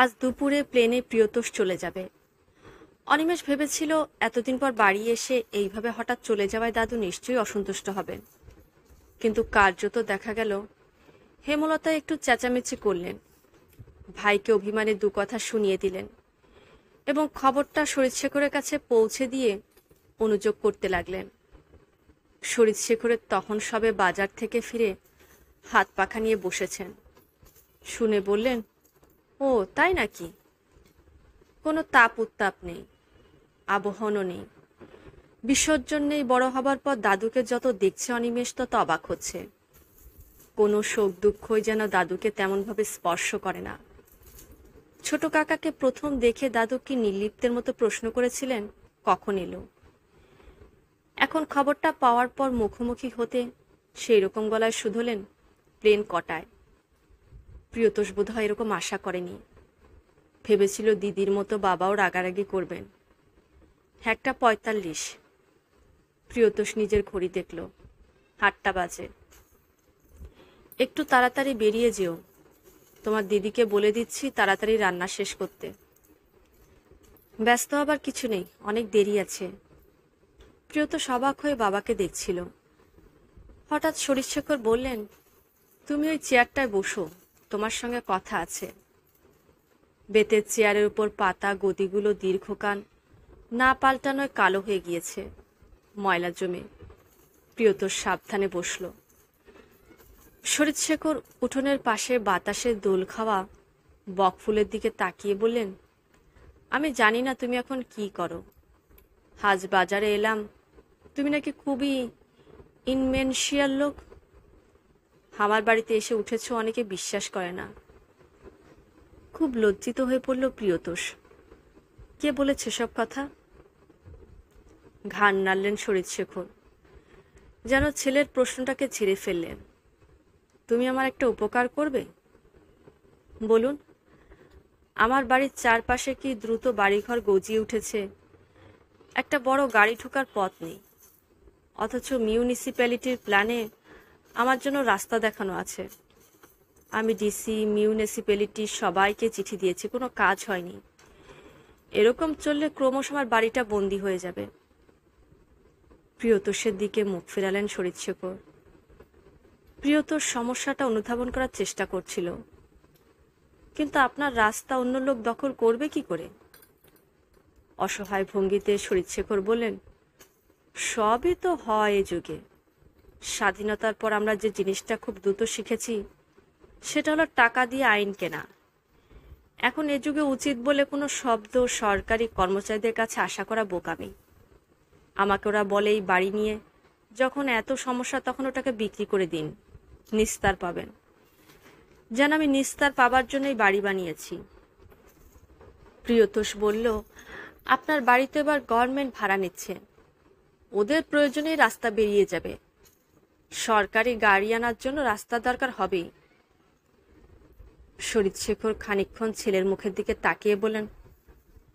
আজ দুপুরে প্লেনে প্রিয়তোষ চলে যাবে অনিমেষ ভেবেছিল এতদিন পর বাড়ি এসে এইভাবে হঠাৎ চলে যাওয়ায় দাদু নিশ্চয়ই অসন্তুষ্ট হবেন কিন্তু কার্যত দেখা গেল হেমলতা একটু চেঁচামেচি করলেন ভাইকে অভিমানে দু কথা শুনিয়ে দিলেন এবং খবরটা শেখরের কাছে পৌঁছে দিয়ে অনুযোগ করতে লাগলেন শেখরের তখন সবে বাজার থেকে ফিরে হাত পাখা নিয়ে বসেছেন শুনে বললেন ও তাই নাকি কোনো তাপ উত্তাপ নেই আবহনও নেই বিসর্জন নেই বড় হবার পর দাদুকে যত দেখছে অনিমেষ তত অবাক হচ্ছে কোনো শোক দুঃখই যেন দাদুকে তেমনভাবে স্পর্শ করে না ছোট কাকাকে প্রথম দেখে দাদু কি নির্লিপ্তের মতো প্রশ্ন করেছিলেন কখন এলো এখন খবরটা পাওয়ার পর মুখোমুখি হতে সেই রকম গলায় শুধলেন প্লেন কটায় প্রিয়তোষ বোধহয় এরকম আশা করেনি ভেবেছিল দিদির মতো বাবাও রাগারাগি করবেন একটা পঁয়তাল্লিশ প্রিয়তোষ নিজের ঘড়ি দেখল হাটটা বাজে একটু তাড়াতাড়ি বেরিয়ে যেও তোমার দিদিকে বলে দিচ্ছি তাড়াতাড়ি রান্না শেষ করতে ব্যস্ত হবার কিছু নেই অনেক দেরি আছে প্রিয়ত সবাক হয়ে বাবাকে দেখছিল হঠাৎ শরীর বললেন তুমি ওই চেয়ারটায় বসো তোমার সঙ্গে কথা আছে বেতের চেয়ারের উপর পাতা গদিগুলো দীর্ঘকান না পাল্টানোয় কালো হয়ে গিয়েছে ময়লা জমে প্রিয়তোষ সাবধানে বসল শরীর শেখর উঠোনের পাশে বাতাসে দোল খাওয়া বকফুলের দিকে তাকিয়ে বললেন আমি জানি না তুমি এখন কি করো হাজ বাজারে এলাম তুমি নাকি খুবই ইনমেনশিয়াল লোক আমার বাড়িতে এসে উঠেছ অনেকে বিশ্বাস করে না খুব লজ্জিত হয়ে পড়ল প্রিয়তোষ কে বলেছে সব কথা ঘাড় নাড়লেন শরীর শেখর যেন ছেলের প্রশ্নটাকে ছেড়ে ফেললেন তুমি আমার একটা উপকার করবে বলুন আমার বাড়ির চারপাশে কি দ্রুত বাড়িঘর গজিয়ে উঠেছে একটা বড় গাড়ি ঢোকার পথ নেই অথচ মিউনিসিপ্যালিটির প্ল্যানে আমার জন্য রাস্তা দেখানো আছে আমি ডিসি মিউনিসিপ্যালিটি সবাইকে চিঠি দিয়েছি কোনো কাজ হয়নি এরকম চললে ক্রমশ আমার বাড়িটা বন্দি হয়ে যাবে প্রিয়তোষের দিকে মুখ ফেরালেন শরীরশেখর প্রিয়তোষ সমস্যাটা অনুধাবন করার চেষ্টা করছিল কিন্তু আপনার রাস্তা অন্য লোক দখল করবে কি করে অসহায় ভঙ্গিতে শরীরশেখর বললেন সবই তো হয় এ যুগে স্বাধীনতার পর আমরা যে জিনিসটা খুব দ্রুত শিখেছি সেটা হলো টাকা দিয়ে আইন কেনা এখন এ যুগে উচিত বলে কোনো শব্দ সরকারি কর্মচারীদের কাছে আশা করা বোকামি আমাকে ওরা বলে এই বাড়ি নিয়ে যখন এত সমস্যা তখন ওটাকে বিক্রি করে দিন নিস্তার পাবেন যেন আমি নিস্তার পাবার জন্যই বাড়ি বানিয়েছি প্রিয়তোষ বলল আপনার বাড়িতে এবার গভর্নমেন্ট ভাড়া নিচ্ছে ওদের প্রয়োজনেই রাস্তা বেরিয়ে যাবে সরকারি গাড়ি আনার জন্য রাস্তা দরকার হবেই শরীর শেখর খানিক্ষণ ছেলের মুখের দিকে তাকিয়ে বলেন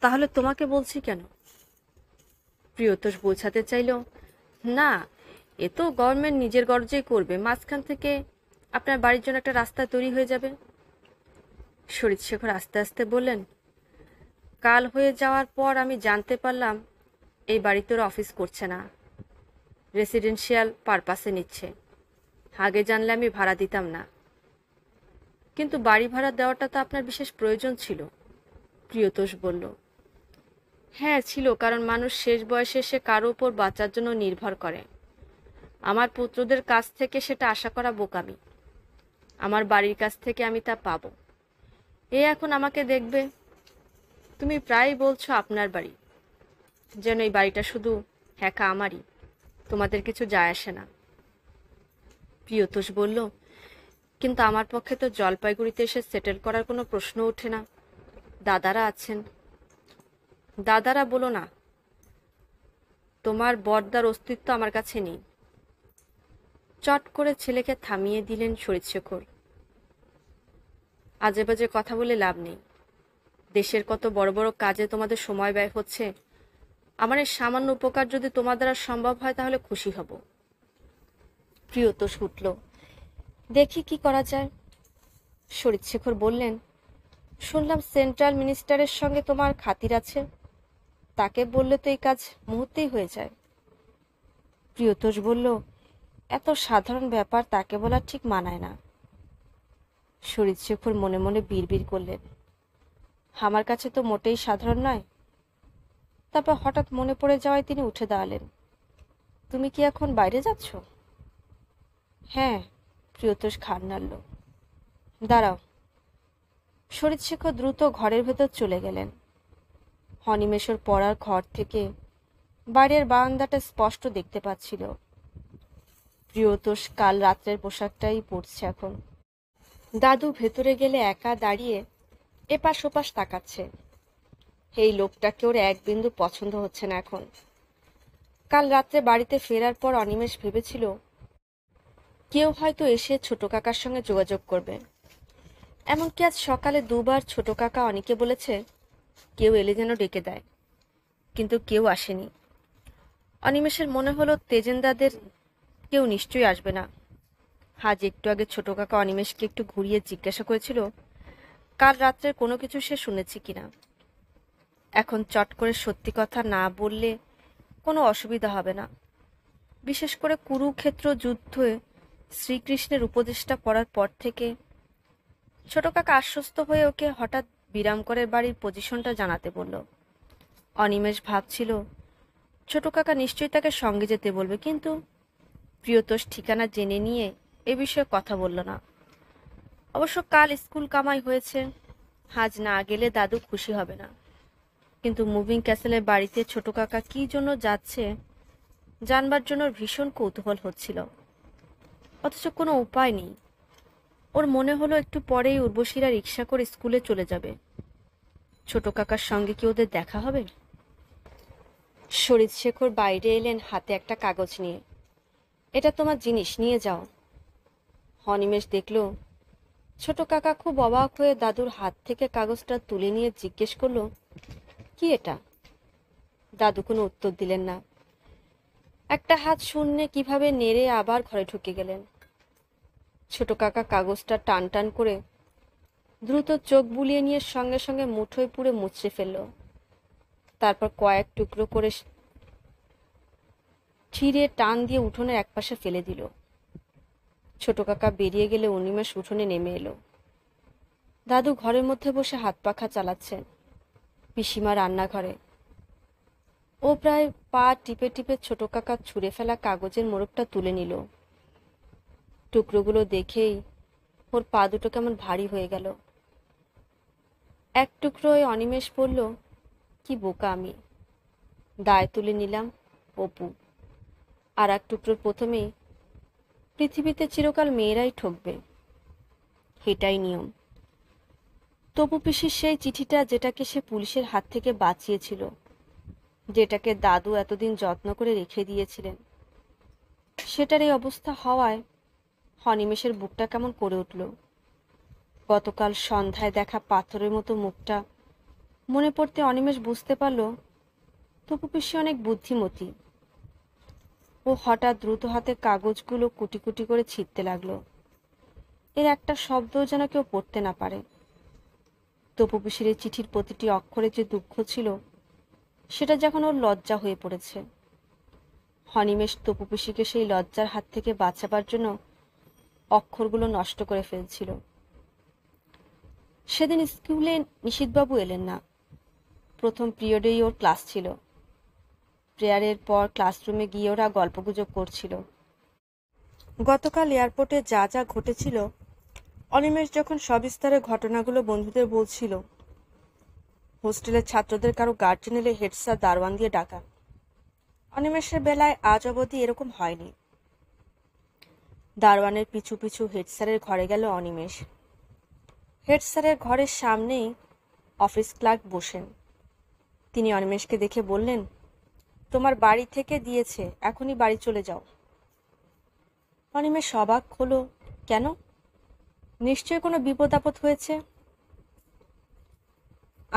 তাহলে তোমাকে বলছি কেন প্রিয়তোষ বোঝাতে চাইল না এ তো গভর্নমেন্ট নিজের গরজেই করবে মাঝখান থেকে আপনার বাড়ির জন্য একটা রাস্তা তৈরি হয়ে যাবে শরীর শেখর আস্তে আস্তে বললেন কাল হয়ে যাওয়ার পর আমি জানতে পারলাম এই বাড়িতে ওরা অফিস করছে না রেসিডেন্সিয়াল পারপাসে নিচ্ছে আগে জানলে আমি ভাড়া দিতাম না কিন্তু বাড়ি ভাড়া দেওয়াটা তো আপনার বিশেষ প্রয়োজন ছিল প্রিয়তোষ বলল হ্যাঁ ছিল কারণ মানুষ শেষ বয়সে এসে কারো ওপর বাঁচার জন্য নির্ভর করে আমার পুত্রদের কাছ থেকে সেটা আশা করা বোকামি আমার বাড়ির কাছ থেকে আমি তা পাব এ এখন আমাকে দেখবে তুমি প্রায় বলছো আপনার বাড়ি যেন এই বাড়িটা শুধু হ্যাঁ আমারই তোমাদের কিছু যায় আসে না প্রিয়তোষ বলল কিন্তু আমার পক্ষে তো জলপাইগুড়িতে এসে সেটেল করার কোনো প্রশ্ন ওঠে না দাদারা আছেন দাদারা বলো না তোমার বর্দার অস্তিত্ব আমার কাছে নেই চট করে ছেলেকে থামিয়ে দিলেন শরীরশেখর আজে বাজে কথা বলে লাভ নেই দেশের কত বড় বড় কাজে তোমাদের সময় ব্যয় হচ্ছে আমার এই সামান্য উপকার যদি তোমার দ্বারা সম্ভব হয় তাহলে খুশি হব প্রিয়তোষ উঠল দেখি কি করা যায় শরীর শেখর বললেন শুনলাম সেন্ট্রাল মিনিস্টারের সঙ্গে তোমার খাতির আছে তাকে বললে তো এই কাজ মুহূর্তেই হয়ে যায় প্রিয়তোষ বলল এত সাধারণ ব্যাপার তাকে বলা ঠিক মানায় না শরীর শেখর মনে মনে বিড়বিড় করলেন আমার কাছে তো মোটেই সাধারণ নয় তারপর হঠাৎ মনে পড়ে যাওয়ায় তিনি উঠে দাঁড়ালেন তুমি কি এখন বাইরে যাচ্ছ হ্যাঁ প্রিয়তোষ খান নাড়ল দাঁড়াও শরীর শেখর দ্রুত ঘরের ভেতর চলে গেলেন হনিমেশর পড়ার ঘর থেকে বাইরের বারান্দাটা স্পষ্ট দেখতে পাচ্ছিল প্রিয়তোষ কাল রাত্রের পোশাকটাই পরছে এখন দাদু ভেতরে গেলে একা দাঁড়িয়ে এপাশ ওপাশ তাকাচ্ছে এই লোকটাকে ওর এক বিন্দু পছন্দ হচ্ছে না এখন কাল রাত্রে বাড়িতে ফেরার পর অনিমেষ ভেবেছিল কেউ হয়তো এসে ছোট কাকার সঙ্গে যোগাযোগ করবে এমনকি আজ সকালে দুবার ছোট কাকা অনেকে বলেছে কেউ এলে যেন ডেকে দেয় কিন্তু কেউ আসেনি অনিমেষের মনে হলো তেজেন্দাদের কেউ নিশ্চয়ই আসবে না হাজ একটু আগে ছোট কাকা অনিমেষকে একটু ঘুরিয়ে জিজ্ঞাসা করেছিল কাল রাত্রের কোনো কিছু সে শুনেছে কিনা এখন চট করে সত্যি কথা না বললে কোনো অসুবিধা হবে না বিশেষ করে কুরুক্ষেত্র যুদ্ধে শ্রীকৃষ্ণের উপদেশটা পড়ার পর থেকে ছোট কাকা আশ্বস্ত হয়ে ওকে হঠাৎ বিরাম করে বাড়ির পজিশনটা জানাতে বলল অনিমেষ ভাবছিল ছোট কাকা নিশ্চয়ই তাকে সঙ্গে যেতে বলবে কিন্তু প্রিয়তোষ ঠিকানা জেনে নিয়ে এ বিষয়ে কথা বলল না অবশ্য কাল স্কুল কামাই হয়েছে হাজ না গেলে দাদু খুশি হবে না কিন্তু মুভিং ক্যাসেলের বাড়িতে ছোট কাকা কি জন্য যাচ্ছে জানবার জন্য ভীষণ কৌতূহল হচ্ছিল অথচ কোনো উপায় নেই ওর মনে হলো একটু পরেই উর্বশীরা রিক্সা করে স্কুলে চলে যাবে ছোট কাকার সঙ্গে কি ওদের দেখা হবে শরীর শেখর বাইরে এলেন হাতে একটা কাগজ নিয়ে এটা তোমার জিনিস নিয়ে যাও হনিমেশ দেখল ছোট কাকা খুব অবাক হয়ে দাদুর হাত থেকে কাগজটা তুলে নিয়ে জিজ্ঞেস করলো কি এটা দাদু কোনো উত্তর দিলেন না একটা হাত শূন্যে কিভাবে নেড়ে আবার ঘরে ঢুকে গেলেন ছোট কাকা কাগজটা টান টান করে দ্রুত চোখ বুলিয়ে নিয়ে সঙ্গে সঙ্গে মুঠোয় পুড়ে মুচড়ে ফেলল তারপর কয়েক টুকরো করে ছিঁড়ে টান দিয়ে উঠোনের একপাশে ফেলে দিল ছোট কাকা বেরিয়ে গেলে উনিমেষ উঠোনে নেমে এলো দাদু ঘরের মধ্যে বসে হাত পাখা চালাচ্ছেন পিসিমা রান্নাঘরে ও প্রায় পা টিপে টিপে ছোট কাকা ছুঁড়ে ফেলা কাগজের মোড়কটা তুলে নিল টুকরোগুলো দেখেই ওর পা দুটো কেমন ভারী হয়ে গেল এক টুকরোয় অনিমেষ পড়ল কি বোকা আমি দায় তুলে নিলাম অপু আর এক টুকরোর প্রথমেই পৃথিবীতে চিরকাল মেয়েরাই ঠকবে এটাই নিয়ম তপু পিসির সেই চিঠিটা যেটাকে সে পুলিশের হাত থেকে বাঁচিয়েছিল যেটাকে দাদু এতদিন যত্ন করে রেখে দিয়েছিলেন সেটার এই অবস্থা হওয়ায় হনিমেষের বুকটা কেমন করে উঠল গতকাল সন্ধ্যায় দেখা পাথরের মতো মুখটা মনে পড়তে অনিমেষ বুঝতে পারল তপু পিসি অনেক বুদ্ধিমতী ও হঠাৎ দ্রুত হাতে কাগজগুলো কুটি কুটি করে ছিঁড়তে লাগলো এর একটা শব্দও যেন কেউ পড়তে না পারে তপু এই চিঠির প্রতিটি অক্ষরে যে দুঃখ ছিল সেটা যখন ওর লজ্জা হয়ে পড়েছে হনিমেষ তপু পিসিকে সেই লজ্জার হাত থেকে বাঁচাবার জন্য অক্ষরগুলো নষ্ট করে ফেলছিল সেদিন স্কুলে নিশিতবাবু এলেন না প্রথম পিরিয়ডেই ওর ক্লাস ছিল প্রেয়ারের পর ক্লাসরুমে গিয়ে ওরা গল্পগুজব করছিল গতকাল এয়ারপোর্টে যা যা ঘটেছিল অনিমেষ যখন সবিস্তারে ঘটনাগুলো বন্ধুদের বলছিল হোস্টেলের ছাত্রদের কারো গার্জেন এলে হেড স্যার দারোয়ান দিয়ে ডাকা অনিমেষের বেলায় আজ অবধি এরকম হয়নি দারোয়ানের পিছু পিছু হেড স্যারের ঘরে গেল অনিমেষ হেড স্যারের ঘরের সামনেই অফিস ক্লার্ক বসেন তিনি অনিমেষকে দেখে বললেন তোমার বাড়ি থেকে দিয়েছে এখনই বাড়ি চলে যাও অনিমেষ অবাক হলো কেন নিশ্চয় কোনো বিপদ আপদ হয়েছে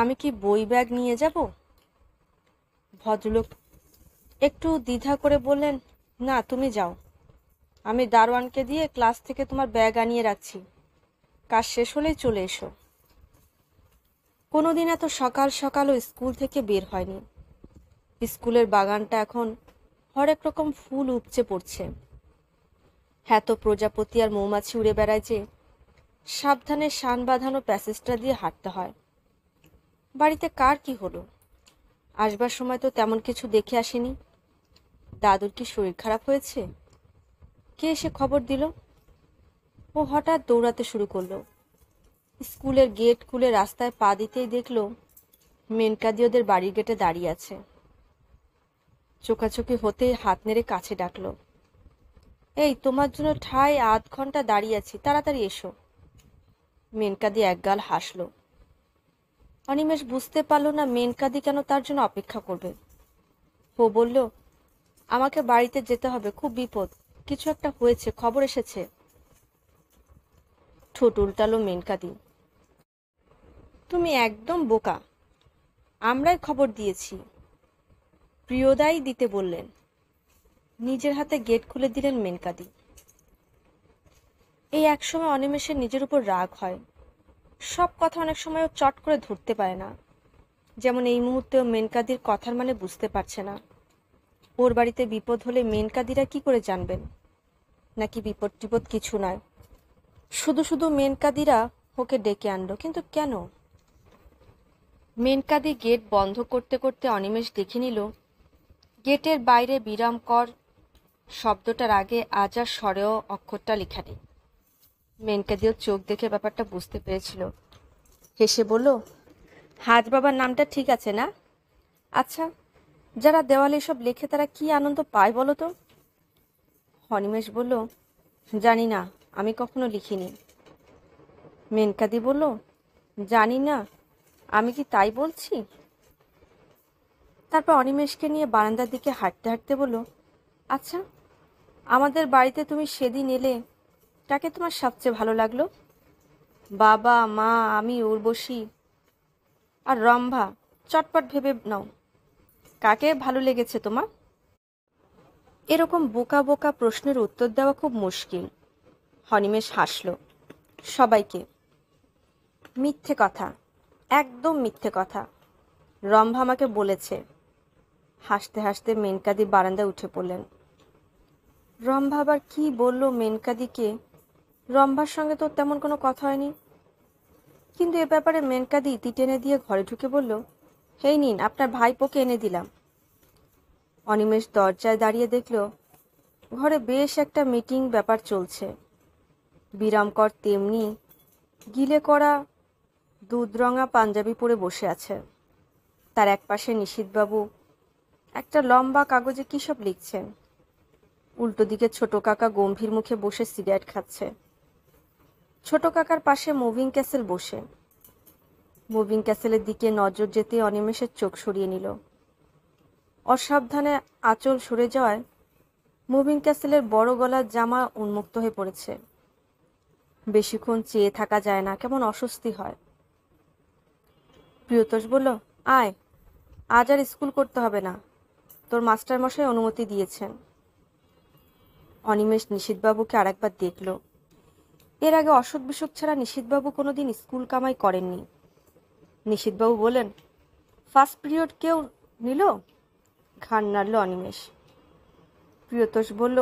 আমি কি বই ব্যাগ নিয়ে যাব ভদ্রলোক একটু দ্বিধা করে বললেন না তুমি যাও আমি দারোয়ানকে দিয়ে ক্লাস থেকে তোমার ব্যাগ আনিয়ে রাখছি কাজ শেষ হলেই চলে এসো কোনোদিন এত সকাল সকালও স্কুল থেকে বের হয়নি স্কুলের বাগানটা এখন হরেক রকম ফুল উপচে পড়ছে হ্যাঁ তো প্রজাপতি আর মৌমাছি উড়ে বেড়ায় যে সাবধানে শান বাঁধানো প্যাসেজটা দিয়ে হাঁটতে হয় বাড়িতে কার কি হলো আসবার সময় তো তেমন কিছু দেখে আসেনি দাদুর কি শরীর খারাপ হয়েছে কে এসে খবর দিল ও হঠাৎ দৌড়াতে শুরু করলো স্কুলের গেট খুলে রাস্তায় পা দিতেই দেখলো মেনকাদিওদের ওদের বাড়ির গেটে দাঁড়িয়ে আছে চোখাচোখি হতেই হাত নেড়ে কাছে ডাকলো এই তোমার জন্য ঠায় আধ ঘন্টা দাঁড়িয়ে আছি তাড়াতাড়ি এসো মেনকাদি একগাল হাসল অনিমেষ বুঝতে পারল না মেনকাদি কেন তার জন্য অপেক্ষা করবে ও বলল আমাকে বাড়িতে যেতে হবে খুব বিপদ কিছু একটা হয়েছে খবর এসেছে ঠোঁট উল্টালো মেনকাদি তুমি একদম বোকা আমরাই খবর দিয়েছি প্রিয়দাই দিতে বললেন নিজের হাতে গেট খুলে দিলেন মেনকাদি এই একসময় অনিমেষের নিজের উপর রাগ হয় সব কথা অনেক সময় ও চট করে ধরতে পারে না যেমন এই মুহূর্তেও মেনকাদির কথার মানে বুঝতে পারছে না ওর বাড়িতে বিপদ হলে মেনকাদিরা কি করে জানবেন নাকি বিপদ টিপদ কিছু নয় শুধু শুধু মেনকাদিরা ওকে ডেকে আনলো কিন্তু কেন মেনকাদি গেট বন্ধ করতে করতে অনিমেষ দেখে নিল গেটের বাইরে বিরাম কর শব্দটার আগে আজ আর স্বরেও অক্ষরটা লেখা নেই মেনকাদিও চোখ দেখে ব্যাপারটা বুঝতে পেরেছিল হেসে বলল হাজ বাবার নামটা ঠিক আছে না আচ্ছা যারা দেওয়ালে সব লেখে তারা কি আনন্দ পায় বলো তো হনিমেশ বলল জানি না আমি কখনো লিখিনি মেনকাদি বলল জানি না আমি কি তাই বলছি তারপর অনিমেষকে নিয়ে বারান্দার দিকে হাঁটতে হাঁটতে বলল আচ্ছা আমাদের বাড়িতে তুমি সেদিন এলে কাকে তোমার সবচেয়ে ভালো লাগলো বাবা মা আমি উর্বশী আর রম্ভা চটপট ভেবে নাও কাকে ভালো লেগেছে তোমার এরকম বোকা বোকা প্রশ্নের উত্তর দেওয়া খুব মুশকিল হনিমেষ হাসল সবাইকে মিথ্যে কথা একদম মিথ্যে কথা রম্ভা আমাকে বলেছে হাসতে হাসতে মেনকাদি বারান্দায় উঠে পড়লেন রম্ভা আবার কী বলল মেনকাদিকে রম্বার সঙ্গে তোর তেমন কোনো কথা হয়নি কিন্তু এ ব্যাপারে মেনকাদি ইতি টেনে দিয়ে ঘরে ঢুকে বলল হেই নিন আপনার ভাইপোকে এনে দিলাম অনিমেষ দরজায় দাঁড়িয়ে দেখল ঘরে বেশ একটা মিটিং ব্যাপার চলছে বিরামকর তেমনি গিলে করা দুধরঙা পাঞ্জাবি পরে বসে আছে তার একপাশে নিশীথবাবু একটা লম্বা কাগজে কী সব লিখছেন উল্টো দিকে ছোট কাকা গম্ভীর মুখে বসে সিগারেট খাচ্ছে ছোট কাকার পাশে মুভিং ক্যাসেল বসে মুভিং ক্যাসেলের দিকে নজর যেতে অনিমেষের চোখ সরিয়ে নিল অসাবধানে আঁচল সরে যাওয়ায় মুভিং ক্যাসেলের বড় গলার জামা উন্মুক্ত হয়ে পড়েছে বেশিক্ষণ চেয়ে থাকা যায় না কেমন অস্বস্তি হয় প্রিয়তোষ বলল আয় আজ আর স্কুল করতে হবে না তোর মাস্টারমশাই অনুমতি দিয়েছেন অনিমেষ আর আরেকবার দেখলো এর আগে অসৎ বিসৎ ছাড়া কোনো কোনোদিন স্কুল কামাই করেননি নিশীথবাবু বলেন ফার্স্ট পিরিয়ড কেউ নিল ঘাড় নাড়ল অনিমেষ প্রিয়তোষ বলল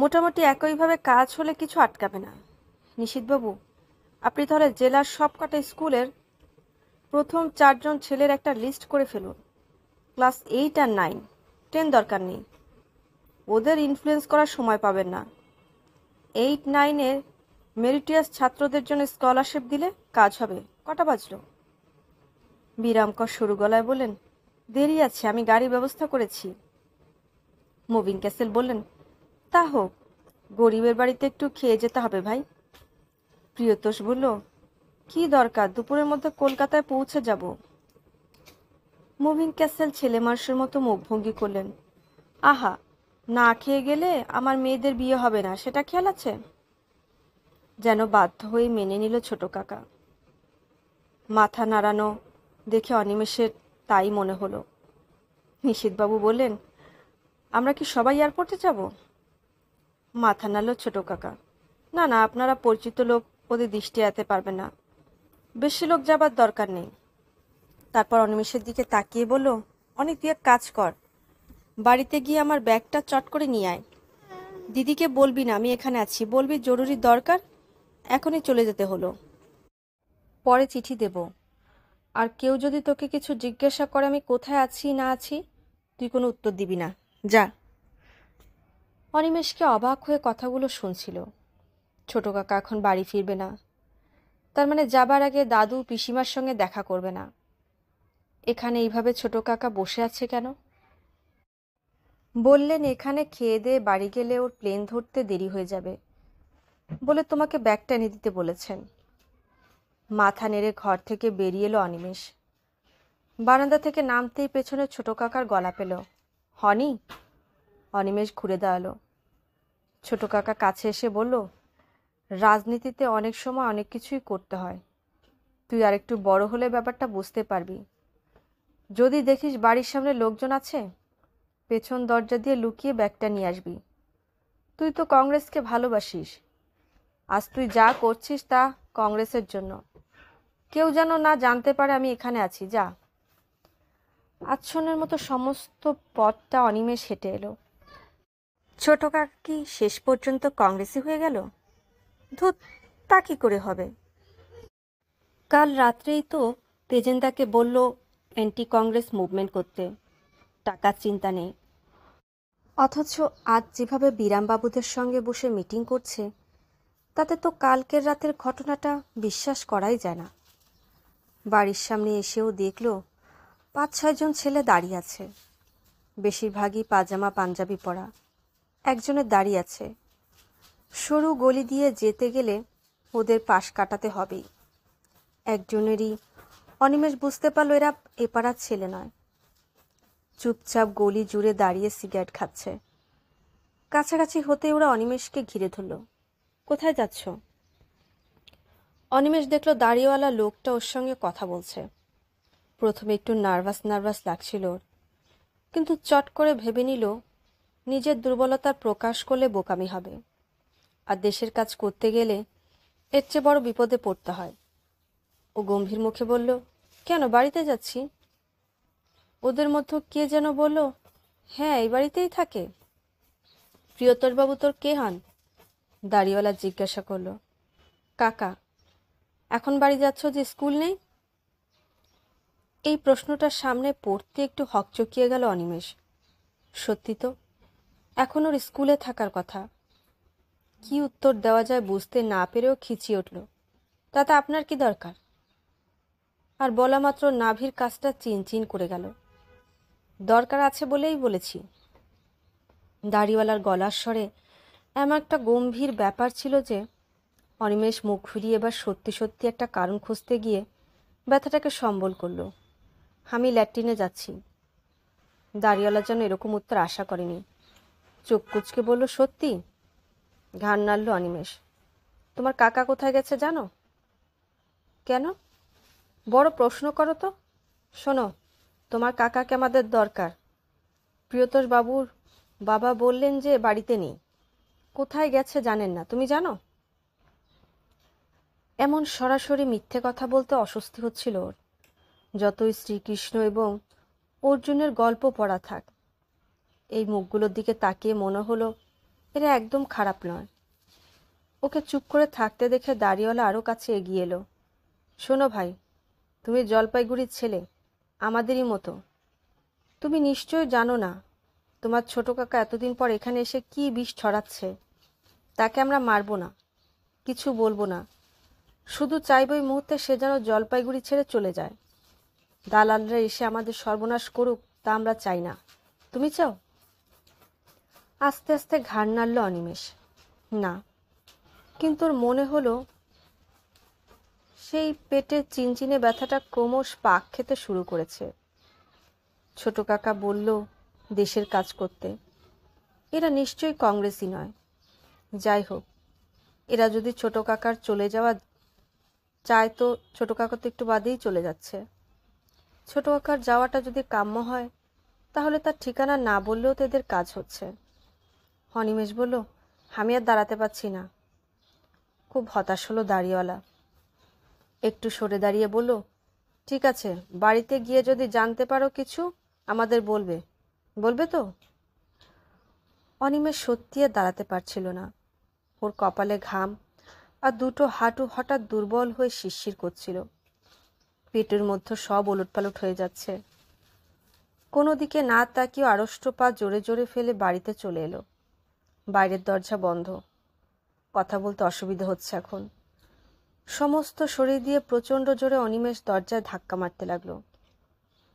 মোটামুটি একইভাবে কাজ হলে কিছু আটকাবে না নিশীথবাবু আপনি তাহলে জেলার সবকটা স্কুলের প্রথম চারজন ছেলের একটা লিস্ট করে ফেলুন ক্লাস এইট আর নাইন টেন দরকার নেই ওদের ইনফ্লুয়েস করার সময় পাবেন না এইট নাইনের মেরিটিয়াস ছাত্রদের জন্য স্কলারশিপ দিলে কাজ হবে কটা বাজল বিরামকর সরু গলায় বললেন দেরি আছে আমি গাড়ি ব্যবস্থা করেছি মুভিং ক্যাসেল বললেন তা হোক গরিবের বাড়িতে একটু খেয়ে যেতে হবে ভাই প্রিয়তোষ বলল কি দরকার দুপুরের মধ্যে কলকাতায় পৌঁছে যাব মুভিং ক্যাসেল ছেলে মানুষের মতো মুখভঙ্গি করলেন আহা না খেয়ে গেলে আমার মেয়েদের বিয়ে হবে না সেটা খেয়াল আছে যেন বাধ্য হয়ে মেনে নিল ছোট কাকা মাথা নাড়ানো দেখে অনিমেষের তাই মনে হলো নিশীথবাবু বললেন আমরা কি সবাই এয়ারপোর্টে যাব মাথা নাড়ল ছোট কাকা না না আপনারা পরিচিত লোক ওদের দৃষ্টি এড়াতে পারবে না বেশি লোক যাবার দরকার নেই তারপর অনিমেষের দিকে তাকিয়ে বলল অনেক তুই এক কাজ কর বাড়িতে গিয়ে আমার ব্যাগটা চট করে নিয়ে আয় দিদিকে বলবি না আমি এখানে আছি বলবি জরুরি দরকার এখনই চলে যেতে হলো পরে চিঠি দেব আর কেউ যদি তোকে কিছু জিজ্ঞাসা করে আমি কোথায় আছি না আছি তুই কোনো উত্তর দিবি না যা অনিমেষকে অবাক হয়ে কথাগুলো শুনছিল ছোট কাকা এখন বাড়ি ফিরবে না তার মানে যাবার আগে দাদু পিসিমার সঙ্গে দেখা করবে না এখানে এইভাবে ছোট কাকা বসে আছে কেন বললেন এখানে খেয়ে দে বাড়ি গেলে ওর প্লেন ধরতে দেরি হয়ে যাবে বলে তোমাকে ব্যাগটা এনে দিতে বলেছেন মাথা নেড়ে ঘর থেকে বেরিয়ে এলো অনিমেষ বারান্দা থেকে নামতেই পেছনে ছোট কাকার গলা পেল হনি অনিমেষ ঘুরে দাঁড়ালো ছোট কাকা কাছে এসে বলল রাজনীতিতে অনেক সময় অনেক কিছুই করতে হয় তুই আর একটু বড় হলে ব্যাপারটা বুঝতে পারবি যদি দেখিস বাড়ির সামনে লোকজন আছে পেছন দরজা দিয়ে লুকিয়ে ব্যাগটা নিয়ে আসবি তুই তো কংগ্রেসকে ভালোবাসিস আজ তুই যা করছিস তা কংগ্রেসের জন্য কেউ যেন না জানতে পারে আমি এখানে আছি যা আচ্ছন্নের মতো সমস্ত পথটা অনিমেষ হেঁটে এলো ছোট কাকি শেষ পর্যন্ত কংগ্রেসই হয়ে গেল ধুত তা কী করে হবে কাল রাত্রেই তো তেজেন্দাকে বলল অ্যান্টি কংগ্রেস মুভমেন্ট করতে টাকার চিন্তা নেই অথচ আজ যেভাবে বিরামবাবুদের সঙ্গে বসে মিটিং করছে তাতে তো কালকের রাতের ঘটনাটা বিশ্বাস করাই যায় না বাড়ির সামনে এসেও দেখল পাঁচ ছয়জন ছেলে দাঁড়িয়ে আছে বেশিরভাগই পাজামা পাঞ্জাবি পরা একজনের দাঁড়িয়ে আছে সরু গলি দিয়ে যেতে গেলে ওদের পাশ কাটাতে হবেই একজনেরই অনিমেষ বুঝতে পারলো এরা এপাড়ার ছেলে নয় চুপচাপ গলি জুড়ে দাঁড়িয়ে সিগারেট খাচ্ছে কাছাকাছি হতে ওরা অনিমেষকে ঘিরে ধরলো কোথায় যাচ্ছ অনিমেষ দেখল দাড়িওয়ালা লোকটা ওর সঙ্গে কথা বলছে প্রথমে একটু নার্ভাস নার্ভাস লাগছিল ওর কিন্তু চট করে ভেবে নিল নিজের দুর্বলতার প্রকাশ করলে বোকামি হবে আর দেশের কাজ করতে গেলে এর চেয়ে বড় বিপদে পড়তে হয় ও গম্ভীর মুখে বলল কেন বাড়িতে যাচ্ছি ওদের মধ্যে কে যেন বলল হ্যাঁ এই বাড়িতেই থাকে বাবু তোর কে হন দাড়িওয়ালা জিজ্ঞাসা করল কাকা এখন বাড়ি যাচ্ছ যে স্কুল নেই এই প্রশ্নটার সামনে পড়তে একটু হকচকিয়ে গেল অনিমেষ সত্যি তো এখন ওর স্কুলে থাকার কথা কি উত্তর দেওয়া যায় বুঝতে না পেরেও খিচিয়ে উঠল তাতে আপনার কি দরকার আর বলা মাত্র নাভির কাজটা চিনচিন করে গেল দরকার আছে বলেই বলেছি দাড়িওয়ালার গলার স্বরে এমন একটা গম্ভীর ব্যাপার ছিল যে অনিমেষ মুখ ফিরিয়ে এবার সত্যি সত্যি একটা কারণ খুঁজতে গিয়ে ব্যথাটাকে সম্বল করল আমি ল্যাট্রিনে যাচ্ছি দাঁড়িওয়ালার যেন এরকম উত্তর আশা করেনি চোখ কুচকে বলল সত্যি ঘাড় নাড়ল অনিমেষ তোমার কাকা কোথায় গেছে জানো কেন বড় প্রশ্ন করো তো শোনো তোমার কাকাকে আমাদের দরকার প্রিয়তোষ বাবুর বাবা বললেন যে বাড়িতে নেই কোথায় গেছে জানেন না তুমি জানো এমন সরাসরি মিথ্যে কথা বলতে অস্বস্তি হচ্ছিল ওর যতই শ্রীকৃষ্ণ এবং অর্জুনের গল্প পড়া থাক এই মুখগুলোর দিকে তাকিয়ে মনে হলো এরা একদম খারাপ নয় ওকে চুপ করে থাকতে দেখে দাড়িওয়ালা আরও কাছে এগিয়ে এলো শোনো ভাই তুমি জলপাইগুড়ির ছেলে আমাদেরই মতো তুমি নিশ্চয় জানো না তোমার ছোট কাকা এতদিন পর এখানে এসে কি বিষ ছড়াচ্ছে তাকে আমরা মারব না কিছু বলবো না শুধু চাইব ওই মুহূর্তে সে যেন জলপাইগুড়ি ছেড়ে চলে যায় দালালরা এসে আমাদের সর্বনাশ করুক তা আমরা চাই না তুমি চাও আস্তে আস্তে ঘাড় নাড়ল অনিমেষ না কিন্তু ওর মনে হলো সেই পেটের চিনচিনে ব্যথাটা ক্রমশ পাক খেতে শুরু করেছে ছোট কাকা বলল দেশের কাজ করতে এরা নিশ্চয়ই কংগ্রেসই নয় যাই হোক এরা যদি ছোট কাকার চলে যাওয়া চায় তো ছোট কাকা তো একটু বাদেই চলে যাচ্ছে ছোট কাকার যাওয়াটা যদি কাম্য হয় তাহলে তার ঠিকানা না বললেও তো এদের কাজ হচ্ছে অনিমেষ বলল আমি আর দাঁড়াতে পারছি না খুব হতাশ হলো দাড়িওয়ালা একটু সরে দাঁড়িয়ে বলল ঠিক আছে বাড়িতে গিয়ে যদি জানতে পারো কিছু আমাদের বলবে বলবে তো অনিমেষ সত্যি আর দাঁড়াতে পারছিল না ওর কপালে ঘাম আর দুটো হাঁটু হঠাৎ দুর্বল হয়ে শিরশির করছিল পেটের মধ্যে সব ওলটপালট হয়ে যাচ্ছে কোনো দিকে না তাকিয়ে আড়ষ্ট পা জোরে জোরে ফেলে বাড়িতে চলে এলো বাইরের দরজা বন্ধ কথা বলতে অসুবিধা হচ্ছে এখন সমস্ত শরীর দিয়ে প্রচণ্ড জোরে অনিমেষ দরজায় ধাক্কা মারতে লাগলো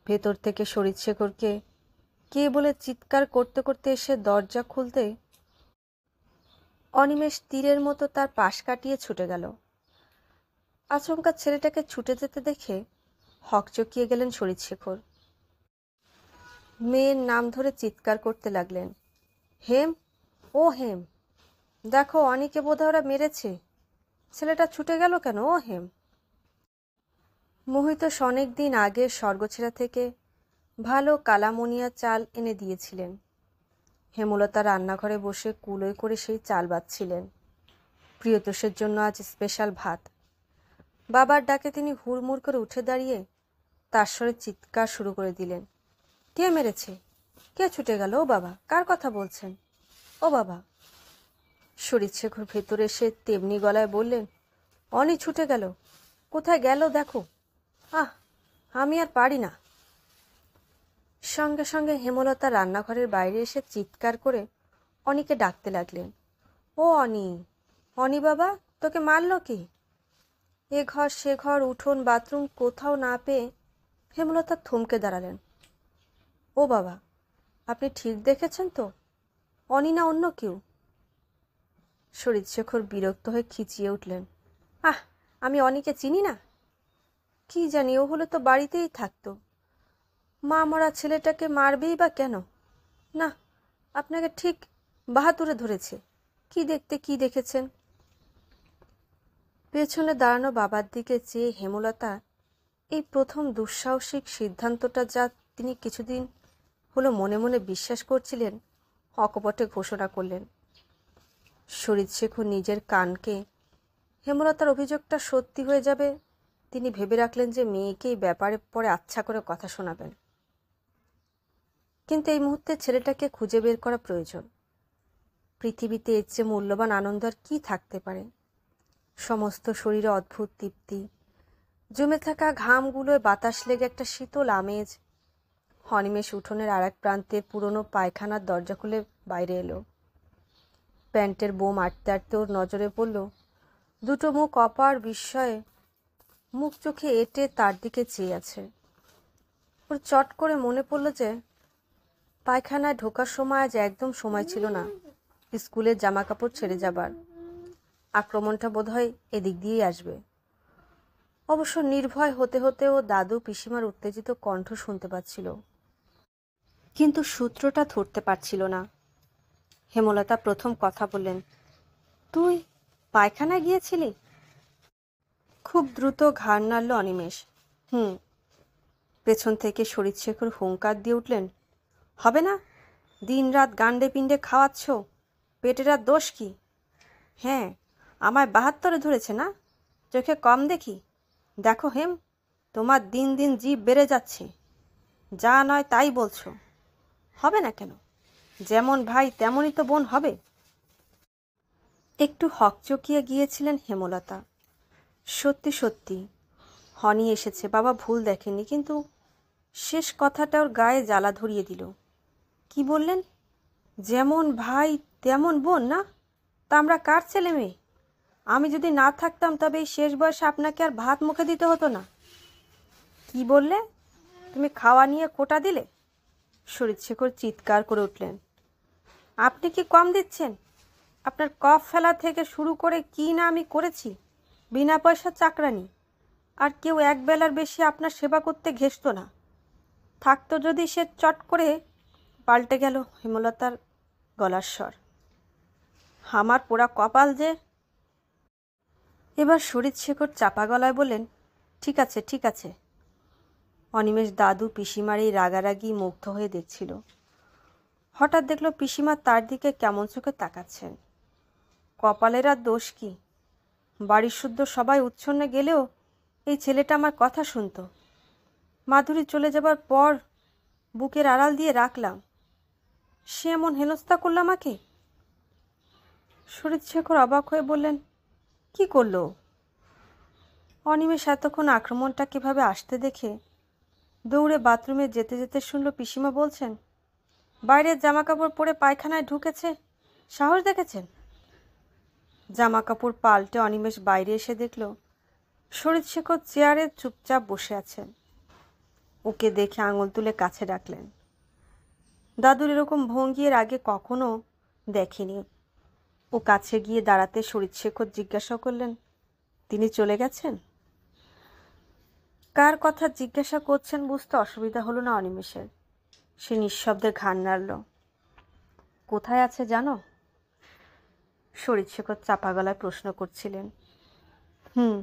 ভেতর থেকে শরীর শেখরকে কে বলে চিৎকার করতে করতে এসে দরজা খুলতে অনিমেষ তীরের মতো তার পাশ কাটিয়ে ছুটে গেল আচমকা ছেলেটাকে ছুটে যেতে দেখে হকচকিয়ে গেলেন শরীর শেখর মেয়ের নাম ধরে চিৎকার করতে লাগলেন হেম ও হেম দেখো অনিকে বোধ ওরা মেরেছে ছেলেটা ছুটে গেল কেন ও হেম মোহিত অনেক দিন আগের স্বর্গছেড়া থেকে ভালো কালামুনিয়া চাল এনে দিয়েছিলেন হেমলতা রান্নাঘরে বসে কুলোয় করে সেই চাল বাচ্ছিলেন প্রিয়তোষের জন্য আজ স্পেশাল ভাত বাবার ডাকে তিনি হুড়মুড় করে উঠে দাঁড়িয়ে তার স্বরে চিৎকার শুরু করে দিলেন কে মেরেছে কে ছুটে গেল ও বাবা কার কথা বলছেন ও বাবা শরীর শেখর ভেতরে এসে তেমনি গলায় বললেন অনি ছুটে গেল কোথায় গেল দেখো আহ আমি আর পারি না সঙ্গে সঙ্গে হেমলতা রান্নাঘরের বাইরে এসে চিৎকার করে অনিকে ডাকতে লাগলেন ও অনি অনি বাবা তোকে মারল কি এ ঘর সে ঘর উঠোন বাথরুম কোথাও না পেয়ে হেমলতা থমকে দাঁড়ালেন ও বাবা আপনি ঠিক দেখেছেন তো অনি না অন্য কেউ শরীর শেখর বিরক্ত হয়ে খিচিয়ে উঠলেন আহ আমি অনিকে চিনি না কি জানি ও হলে তো বাড়িতেই থাকতো মা মরা ছেলেটাকে মারবেই বা কেন না আপনাকে ঠিক বাহাতুরে ধরেছে কি দেখতে কি দেখেছেন পেছনে দাঁড়ানো বাবার দিকে চেয়ে হেমলতা এই প্রথম দুঃসাহসিক সিদ্ধান্তটা যা তিনি কিছুদিন হলো মনে মনে বিশ্বাস করছিলেন অকপটে ঘোষণা করলেন শরীর শেখু নিজের কানকে হেমলতার অভিযোগটা সত্যি হয়ে যাবে তিনি ভেবে রাখলেন যে মেয়েকেই ব্যাপারে পরে আচ্ছা করে কথা শোনাবেন কিন্তু এই মুহূর্তে ছেলেটাকে খুঁজে বের করা প্রয়োজন পৃথিবীতে এর চেয়ে মূল্যবান আনন্দ আর কী থাকতে পারে সমস্ত শরীরে অদ্ভুত তৃপ্তি জমে থাকা ঘামগুলোয় বাতাস লেগে একটা শীতল আমেজ হনিমেষ উঠোনের আর এক প্রান্তের পুরনো পায়খানার দরজা খুলে বাইরে এলো প্যান্টের বোম আটতে আটতে ওর নজরে পড়ল দুটো মুখ অপার বিস্ময়ে মুখ চোখে এঁটে তার দিকে চেয়ে আছে ওর চট করে মনে পড়ল যে পায়খানায় ঢোকার সময় আজ একদম সময় ছিল না স্কুলের জামা কাপড় ছেড়ে যাবার আক্রমণটা বোধহয় এদিক দিয়েই আসবে অবশ্য নির্ভয় হতে হতে ও দাদু পিসিমার উত্তেজিত কণ্ঠ শুনতে পাচ্ছিল কিন্তু সূত্রটা ধরতে পারছিল না হেমলতা প্রথম কথা বললেন তুই পায়খানা গিয়েছিলি খুব দ্রুত ঘাড় নাড়ল অনিমেষ হুম পেছন থেকে শরীর শেখর হুঙ্কার দিয়ে উঠলেন হবে না দিন রাত গান্ডে পিণ্ডে খাওয়াচ্ছ পেটের আর দোষ কি হ্যাঁ আমায় বাহাত্তরে ধরেছে না চোখে কম দেখি দেখো হেম তোমার দিন দিন জীব বেড়ে যাচ্ছে যা নয় তাই বলছো হবে না কেন যেমন ভাই তেমনই তো বোন হবে একটু হকচকিয়ে গিয়েছিলেন হেমলতা সত্যি সত্যি হনি এসেছে বাবা ভুল দেখেনি কিন্তু শেষ কথাটা ওর গায়ে জ্বালা ধরিয়ে দিল কি বললেন যেমন ভাই তেমন বোন না তা আমরা কার ছেলে মেয়ে আমি যদি না থাকতাম তবে এই শেষ বয়সে আপনাকে আর ভাত মুখে দিতে হতো না কি বললে তুমি খাওয়া নিয়ে কোটা দিলে শরীর শেখর চিৎকার করে উঠলেন আপনি কি কম দিচ্ছেন আপনার কফ ফেলা থেকে শুরু করে কি না আমি করেছি বিনা পয়সার চাকরানি আর কেউ এক বেলার বেশি আপনার সেবা করতে ঘেসত না থাকতো যদি সে চট করে পাল্টে গেল হেমলতার গলার স্বর আমার পোড়া কপাল যে এবার শরীর শেখর চাপা গলায় বলেন ঠিক আছে ঠিক আছে অনিমেষ দাদু পিসিমার এই রাগারাগি মুগ্ধ হয়ে দেখছিল হঠাৎ দেখল পিসিমা তার দিকে কেমন চোখে তাকাচ্ছেন কপালের আর দোষ কি বাড়ির শুদ্ধ সবাই উচ্ছন্নে গেলেও এই ছেলেটা আমার কথা শুনত মাধুরী চলে যাবার পর বুকের আড়াল দিয়ে রাখলাম সে এমন হেনস্থা করল আমাকে শেখর অবাক হয়ে বললেন কি করলো অনিমেষ এতক্ষণ আক্রমণটা কীভাবে আসতে দেখে দৌড়ে বাথরুমে যেতে যেতে শুনল পিসিমা বলছেন বাইরের জামাকাপড় পরে পায়খানায় ঢুকেছে সাহস দেখেছেন জামাকাপড় পাল্টে অনিমেষ বাইরে এসে দেখল শেখর চেয়ারে চুপচাপ বসে আছেন ওকে দেখে আঙুল তুলে কাছে ডাকলেন দাদুর এরকম ভঙ্গিয়ের আগে কখনো দেখেনি ও কাছে গিয়ে দাঁড়াতে শরীর শেখর জিজ্ঞাসা করলেন তিনি চলে গেছেন কার কথা জিজ্ঞাসা করছেন বুঝতে অসুবিধা হলো না অনিমেষের সে নিঃশব্দে ঘান নাড়ল কোথায় আছে জানো শরীর শেখর চাপা গলায় প্রশ্ন করছিলেন হুম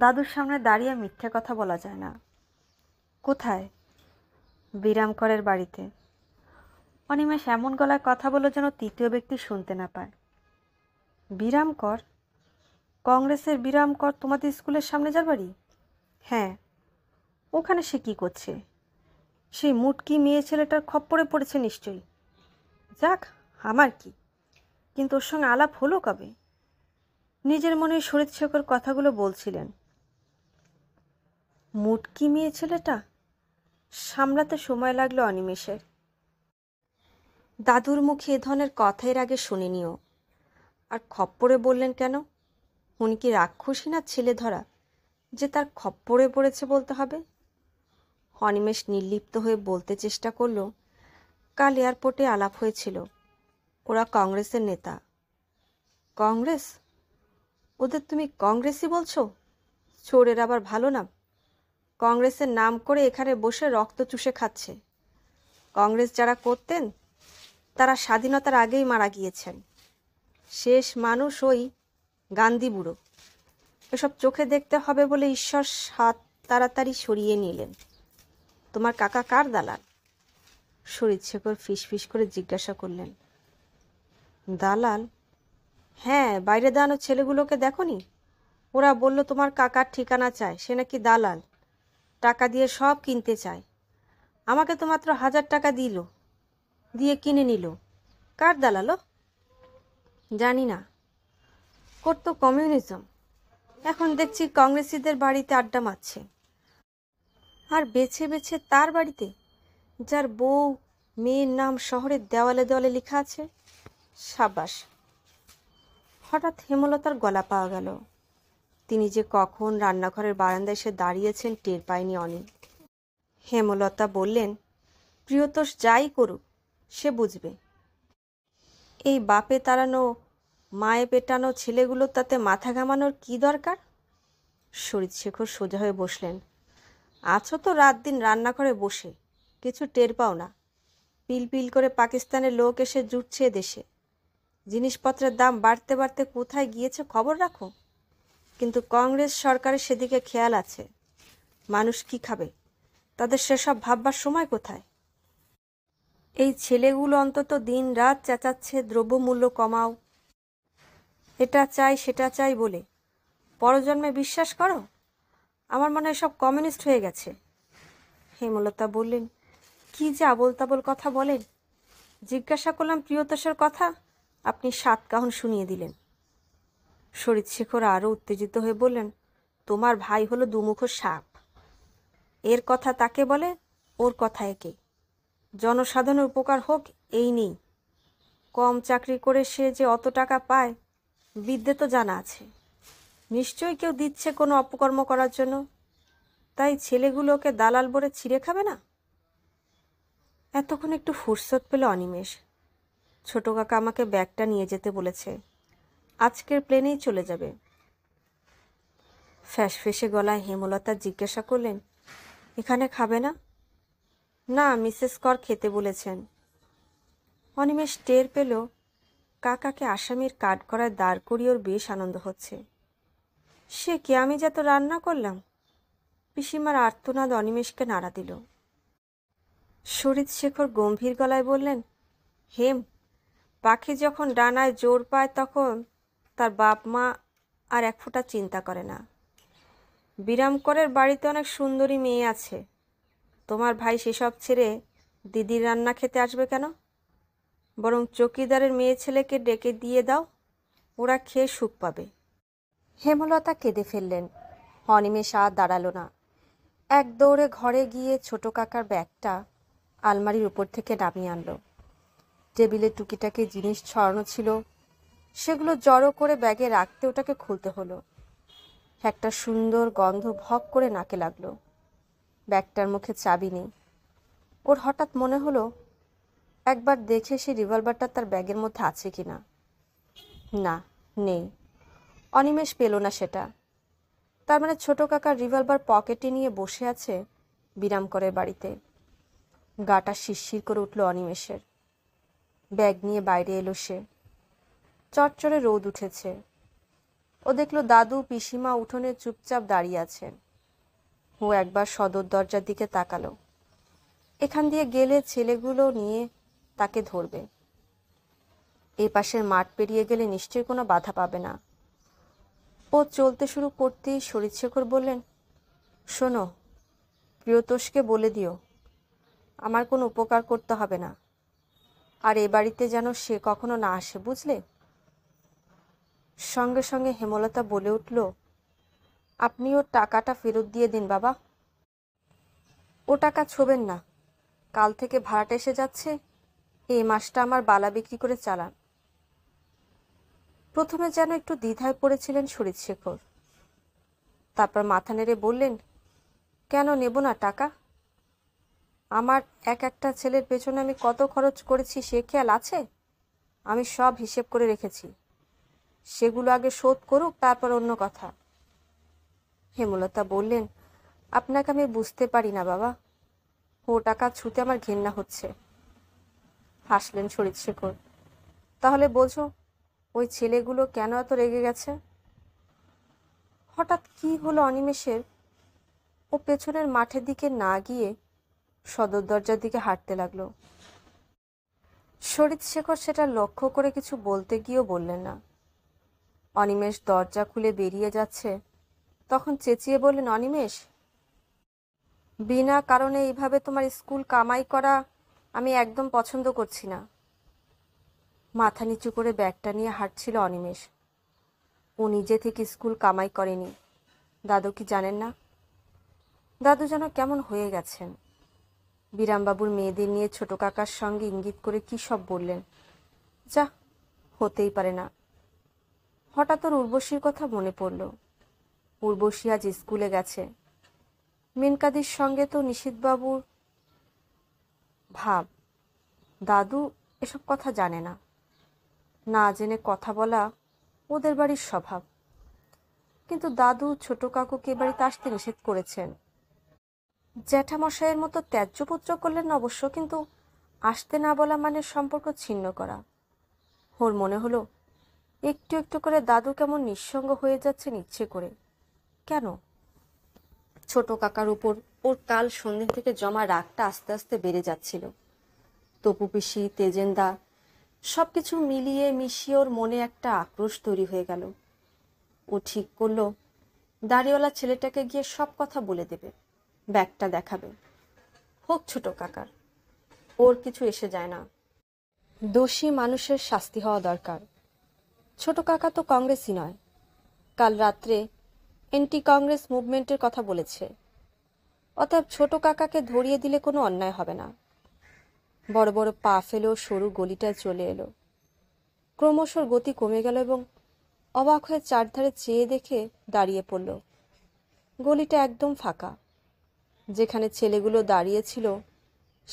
দাদুর সামনে দাঁড়িয়ে মিথ্যে কথা বলা যায় না কোথায় বিরাম করের বাড়িতে অনিমেষ এমন গলায় কথা বলো যেন তৃতীয় ব্যক্তি শুনতে না পায় বিরাম কর কংগ্রেসের বিরাম কর তোমাদের স্কুলের সামনে যার বাড়ি হ্যাঁ ওখানে সে কী করছে সেই মুটকি মেয়ে ছেলেটার খপ্পরে পড়েছে নিশ্চয়ই যাক আমার কি কিন্তু ওর সঙ্গে আলাপ হলো কবে নিজের মনে শরীর শেখর কথাগুলো বলছিলেন মুটকি মেয়ে ছেলেটা সামলাতে সময় লাগলো অনিমেষের দাদুর মুখে এ ধরনের কথা এর আগে শুনিনিও আর খপ্পরে বললেন কেন উনি কি রাক্ষসী না ছেলে ধরা যে তার খপ্পরে পড়েছে বলতে হবে অনিমেষ নির্লিপ্ত হয়ে বলতে চেষ্টা করল কাল এয়ারপোর্টে আলাপ হয়েছিল ওরা কংগ্রেসের নেতা কংগ্রেস ওদের তুমি কংগ্রেসই বলছো চোরের আবার ভালো নাম কংগ্রেসের নাম করে এখানে বসে রক্ত চুষে খাচ্ছে কংগ্রেস যারা করতেন তারা স্বাধীনতার আগেই মারা গিয়েছেন শেষ মানুষ ওই গান্ধী বুড়ো এসব চোখে দেখতে হবে বলে ঈশ্বর হাত তাড়াতাড়ি সরিয়ে নিলেন তোমার কাকা কার দালাল শরীর ফিস ফিসফিস করে জিজ্ঞাসা করলেন দালাল হ্যাঁ বাইরে দাঁড়ানো ছেলেগুলোকে নি ওরা বলল তোমার কাকার ঠিকানা চায় সে নাকি দালাল টাকা দিয়ে সব কিনতে চায় আমাকে তো মাত্র হাজার টাকা দিল দিয়ে কিনে নিল কার দালালো জানি না করতো কমিউনিজম এখন দেখছি কংগ্রেসিদের বাড়িতে আড্ডা মারছে আর বেছে বেছে তার বাড়িতে যার বউ মেয়ের নাম শহরের দেওয়ালে দেওয়ালে লেখা আছে সাবাস হঠাৎ হেমলতার গলা পাওয়া গেল তিনি যে কখন রান্নাঘরের বারান্দায় এসে দাঁড়িয়েছেন টের পায়নি অনেক হেমলতা বললেন প্রিয়তোষ যাই করুক সে বুঝবে এই বাপে তাড়ানো মায়ে পেটানো ছেলেগুলো তাতে মাথা ঘামানোর কি দরকার শরীর শেখর সোজা হয়ে বসলেন আছো তো রাত দিন রান্নাঘরে বসে কিছু টের পাও না পিলপিল করে পাকিস্তানের লোক এসে জুটছে দেশে জিনিসপত্রের দাম বাড়তে বাড়তে কোথায় গিয়েছে খবর রাখো কিন্তু কংগ্রেস সরকারের সেদিকে খেয়াল আছে মানুষ কি খাবে তাদের সেসব ভাববার সময় কোথায় এই ছেলেগুলো অন্তত দিন রাত চেঁচাচ্ছে দ্রব্যমূল্য কমাও এটা চাই সেটা চাই বলে পরজন্মে বিশ্বাস করো আমার মনে হয় সব কমিউনিস্ট হয়ে গেছে হেমলতা বললেন কি যে আবল তাবল কথা বলেন জিজ্ঞাসা করলাম প্রিয়তোষের কথা আপনি সাত কাহন শুনিয়ে দিলেন শরীর শেখর আরও উত্তেজিত হয়ে বললেন তোমার ভাই হলো দুমুখো সাপ এর কথা তাকে বলে ওর কথা একে জনসাধারণের উপকার হোক এই নেই কম চাকরি করে সে যে অত টাকা পায় বিদ্যে তো জানা আছে নিশ্চয়ই কেউ দিচ্ছে কোনো অপকর্ম করার জন্য তাই ছেলেগুলোকে দালাল বলে ছিঁড়ে খাবে না এতক্ষণ একটু ফুরসত পেল অনিমেষ ছোটো কাকা আমাকে ব্যাগটা নিয়ে যেতে বলেছে আজকের প্লেনেই চলে যাবে ফেসে গলায় হেমলতা জিজ্ঞাসা করলেন এখানে খাবে না না মিসেস কর খেতে বলেছেন অনিমেষ টের পেল কাকাকে আসামির কাঠ করায় দাঁড় করিয়ে ওর বেশ আনন্দ হচ্ছে সে কে আমি যত রান্না করলাম পিসিমার আর্তনাদ অনিমেষকে নাড়া দিল শরিত শেখর গম্ভীর গলায় বললেন হেম পাখি যখন ডানায় জোর পায় তখন তার বাপ মা আর এক ফোঁটা চিন্তা করে না বিরাম করের বাড়িতে অনেক সুন্দরী মেয়ে আছে তোমার ভাই সেসব ছেড়ে দিদির রান্না খেতে আসবে কেন বরং চকিদারের মেয়ে ছেলেকে ডেকে দিয়ে দাও ওরা খেয়ে সুখ পাবে হেমলতা কেঁদে ফেললেন অনিমেষ আর দাঁড়ালো না এক দৌড়ে ঘরে গিয়ে ছোট কাকার ব্যাগটা আলমারির উপর থেকে নামিয়ে আনলো টেবিলে টুকিটাকি জিনিস ছড়ানো ছিল সেগুলো জড়ো করে ব্যাগে রাখতে ওটাকে খুলতে হলো একটা সুন্দর গন্ধ ভক করে নাকে লাগলো ব্যাগটার মুখে চাবি নেই ওর হঠাৎ মনে হলো একবার দেখে সে রিভলভারটা তার ব্যাগের মধ্যে আছে কি না না নেই অনিমেষ পেল না সেটা তার মানে ছোট কাকার রিভলভার পকেটে নিয়ে বসে আছে বিরাম করে বাড়িতে গাটা শিরশির করে উঠল অনিমেষের ব্যাগ নিয়ে বাইরে এলো সে চটচড়ে রোদ উঠেছে ও দেখলো দাদু পিসিমা উঠোনে চুপচাপ দাঁড়িয়ে আছেন হু একবার সদর দরজার দিকে তাকালো এখান দিয়ে গেলে ছেলেগুলো নিয়ে তাকে ধরবে এ পাশের মাঠ পেরিয়ে গেলে নিশ্চয়ই কোনো বাধা পাবে না ও চলতে শুরু করতেই শেখর বললেন শোনো প্রিয়তোষকে বলে দিও আমার কোনো উপকার করতে হবে না আর এ বাড়িতে যেন সে কখনো না আসে বুঝলে সঙ্গে সঙ্গে হেমলতা বলে উঠল আপনি ওর টাকাটা ফেরত দিয়ে দিন বাবা ও টাকা ছোবেন না কাল থেকে ভাড়াটা এসে যাচ্ছে এই মাসটা আমার বালা বিক্রি করে চালান প্রথমে যেন একটু দ্বিধায় পড়েছিলেন শেখর তারপর মাথা নেড়ে বললেন কেন নেব না টাকা আমার এক একটা ছেলের পেছনে আমি কত খরচ করেছি সে খেয়াল আছে আমি সব হিসেব করে রেখেছি সেগুলো আগে শোধ করুক তারপর অন্য কথা হেমলতা বললেন আপনাকে আমি বুঝতে পারি না বাবা ও টাকা ছুতে আমার ঘেন্না হচ্ছে হাসলেন শরীর শেখর তাহলে বোঝো ওই ছেলেগুলো কেন এত রেগে গেছে হঠাৎ কি হলো অনিমেষের ও পেছনের মাঠের দিকে না গিয়ে সদর দরজার দিকে হাঁটতে লাগলো শরিত শেখর সেটা লক্ষ্য করে কিছু বলতে গিয়েও বললেন না অনিমেষ দরজা খুলে বেরিয়ে যাচ্ছে তখন চেঁচিয়ে বললেন অনিমেষ বিনা কারণে এইভাবে তোমার স্কুল কামাই করা আমি একদম পছন্দ করছি না মাথা নিচু করে ব্যাগটা নিয়ে হাঁটছিল অনিমেষ ও নিজে থেকে স্কুল কামাই করেনি দাদু কি জানেন না দাদু যেন কেমন হয়ে গেছেন বিরামবাবুর মেয়েদের নিয়ে ছোট কাকার সঙ্গে ইঙ্গিত করে কি সব বললেন যা হতেই পারে না হঠাৎ ওর উর্বশীর কথা মনে পড়লো উর্বশী আজ স্কুলে গেছে মেনকাদির সঙ্গে তো নিশীথবাবুর ভাব দাদু এসব কথা জানে না না জেনে কথা বলা ওদের বাড়ির স্বভাব কিন্তু দাদু ছোট কাকুকে বাড়িতে আসতে নিষেধ করেছেন জ্যাঠামশাইয়ের মতো ত্যায্যপুত্র করলেন অবশ্য কিন্তু আসতে না বলা মানে সম্পর্ক ছিন্ন করা ওর মনে হলো একটু একটু করে দাদু কেমন নিঃসঙ্গ হয়ে যাচ্ছেন ইচ্ছে করে কেন ছোট কাকার উপর ওর কাল সন্ধে থেকে জমা রাগটা আস্তে আস্তে বেড়ে যাচ্ছিল তপু পিসি তেজেন্দা সব কিছু মিলিয়ে মিশিয়ে ওর মনে একটা আক্রোশ তৈরি হয়ে গেল ও ঠিক করলো দাড়িওয়ালা ছেলেটাকে গিয়ে সব কথা বলে দেবে ব্যাগটা দেখাবে হোক ছোট কাকার ওর কিছু এসে যায় না দোষী মানুষের শাস্তি হওয়া দরকার ছোট কাকা তো কংগ্রেসই নয় কাল রাত্রে এন্টি কংগ্রেস মুভমেন্টের কথা বলেছে অতএব ছোট কাকাকে ধরিয়ে দিলে কোনো অন্যায় হবে না বড় বড় পা ফেলেও সরু গলিটায় চলে এলো ক্রমশ গতি কমে গেল এবং অবাক হয়ে চারধারে চেয়ে দেখে দাঁড়িয়ে পড়ল গলিটা একদম ফাঁকা যেখানে ছেলেগুলো দাঁড়িয়েছিল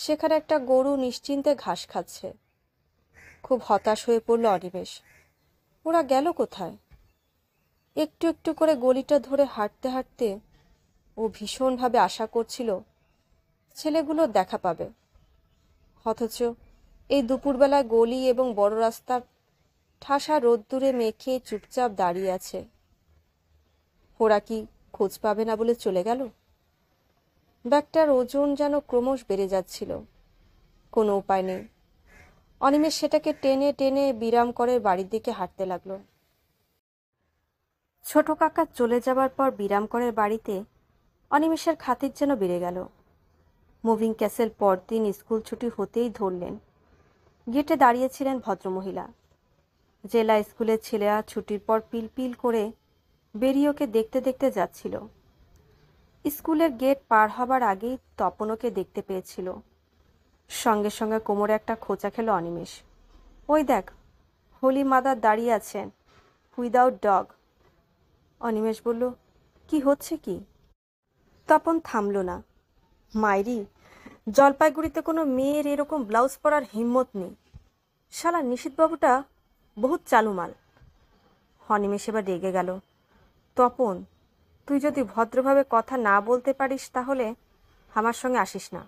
সেখানে একটা গরু নিশ্চিন্তে ঘাস খাচ্ছে খুব হতাশ হয়ে পড়ল অনিবেশ ওরা গেল কোথায় একটু একটু করে গলিটা ধরে হাঁটতে হাঁটতে ও ভীষণভাবে আশা করছিল ছেলেগুলো দেখা পাবে অথচ এই দুপুরবেলায় গলি এবং বড় রাস্তার ঠাসা রোদ্দুরে মেখে চুপচাপ দাঁড়িয়ে আছে ওরা কি খোঁজ পাবে না বলে চলে গেল ব্যাগটার ওজন যেন ক্রমশ বেড়ে যাচ্ছিল কোনো উপায় নেই অনিমেষ সেটাকে টেনে টেনে বিরাম করে বাড়ির দিকে হাঁটতে লাগলো ছোট কাকা চলে যাবার পর বিরাম করে বাড়িতে অনিমেষের খাতির যেন বেড়ে গেল মুভিং ক্যাসেল পরদিন স্কুল ছুটি হতেই ধরলেন গেটে দাঁড়িয়েছিলেন ভদ্রমহিলা জেলা স্কুলের ছেলেরা ছুটির পর পিলপিল করে বেরিয়েকে দেখতে দেখতে যাচ্ছিল স্কুলের গেট পার হবার আগেই তপনকে দেখতে পেয়েছিল সঙ্গে সঙ্গে কোমরে একটা খোঁচা খেল অনিমেষ ওই দেখ হোলি মাদার দাঁড়িয়ে আছেন উইদাউট ডগ অনিমেষ বলল কি হচ্ছে কি তপন থামল না মাইরি জলপাইগুড়িতে কোনো মেয়ের এরকম ব্লাউজ পরার হিম্মত নেই শালা নিশীথবাবুটা বহুত চালুমাল অনিমেষ এবার রেগে গেল তপন তুই যদি ভদ্রভাবে কথা না বলতে পারিস তাহলে আমার সঙ্গে আসিস না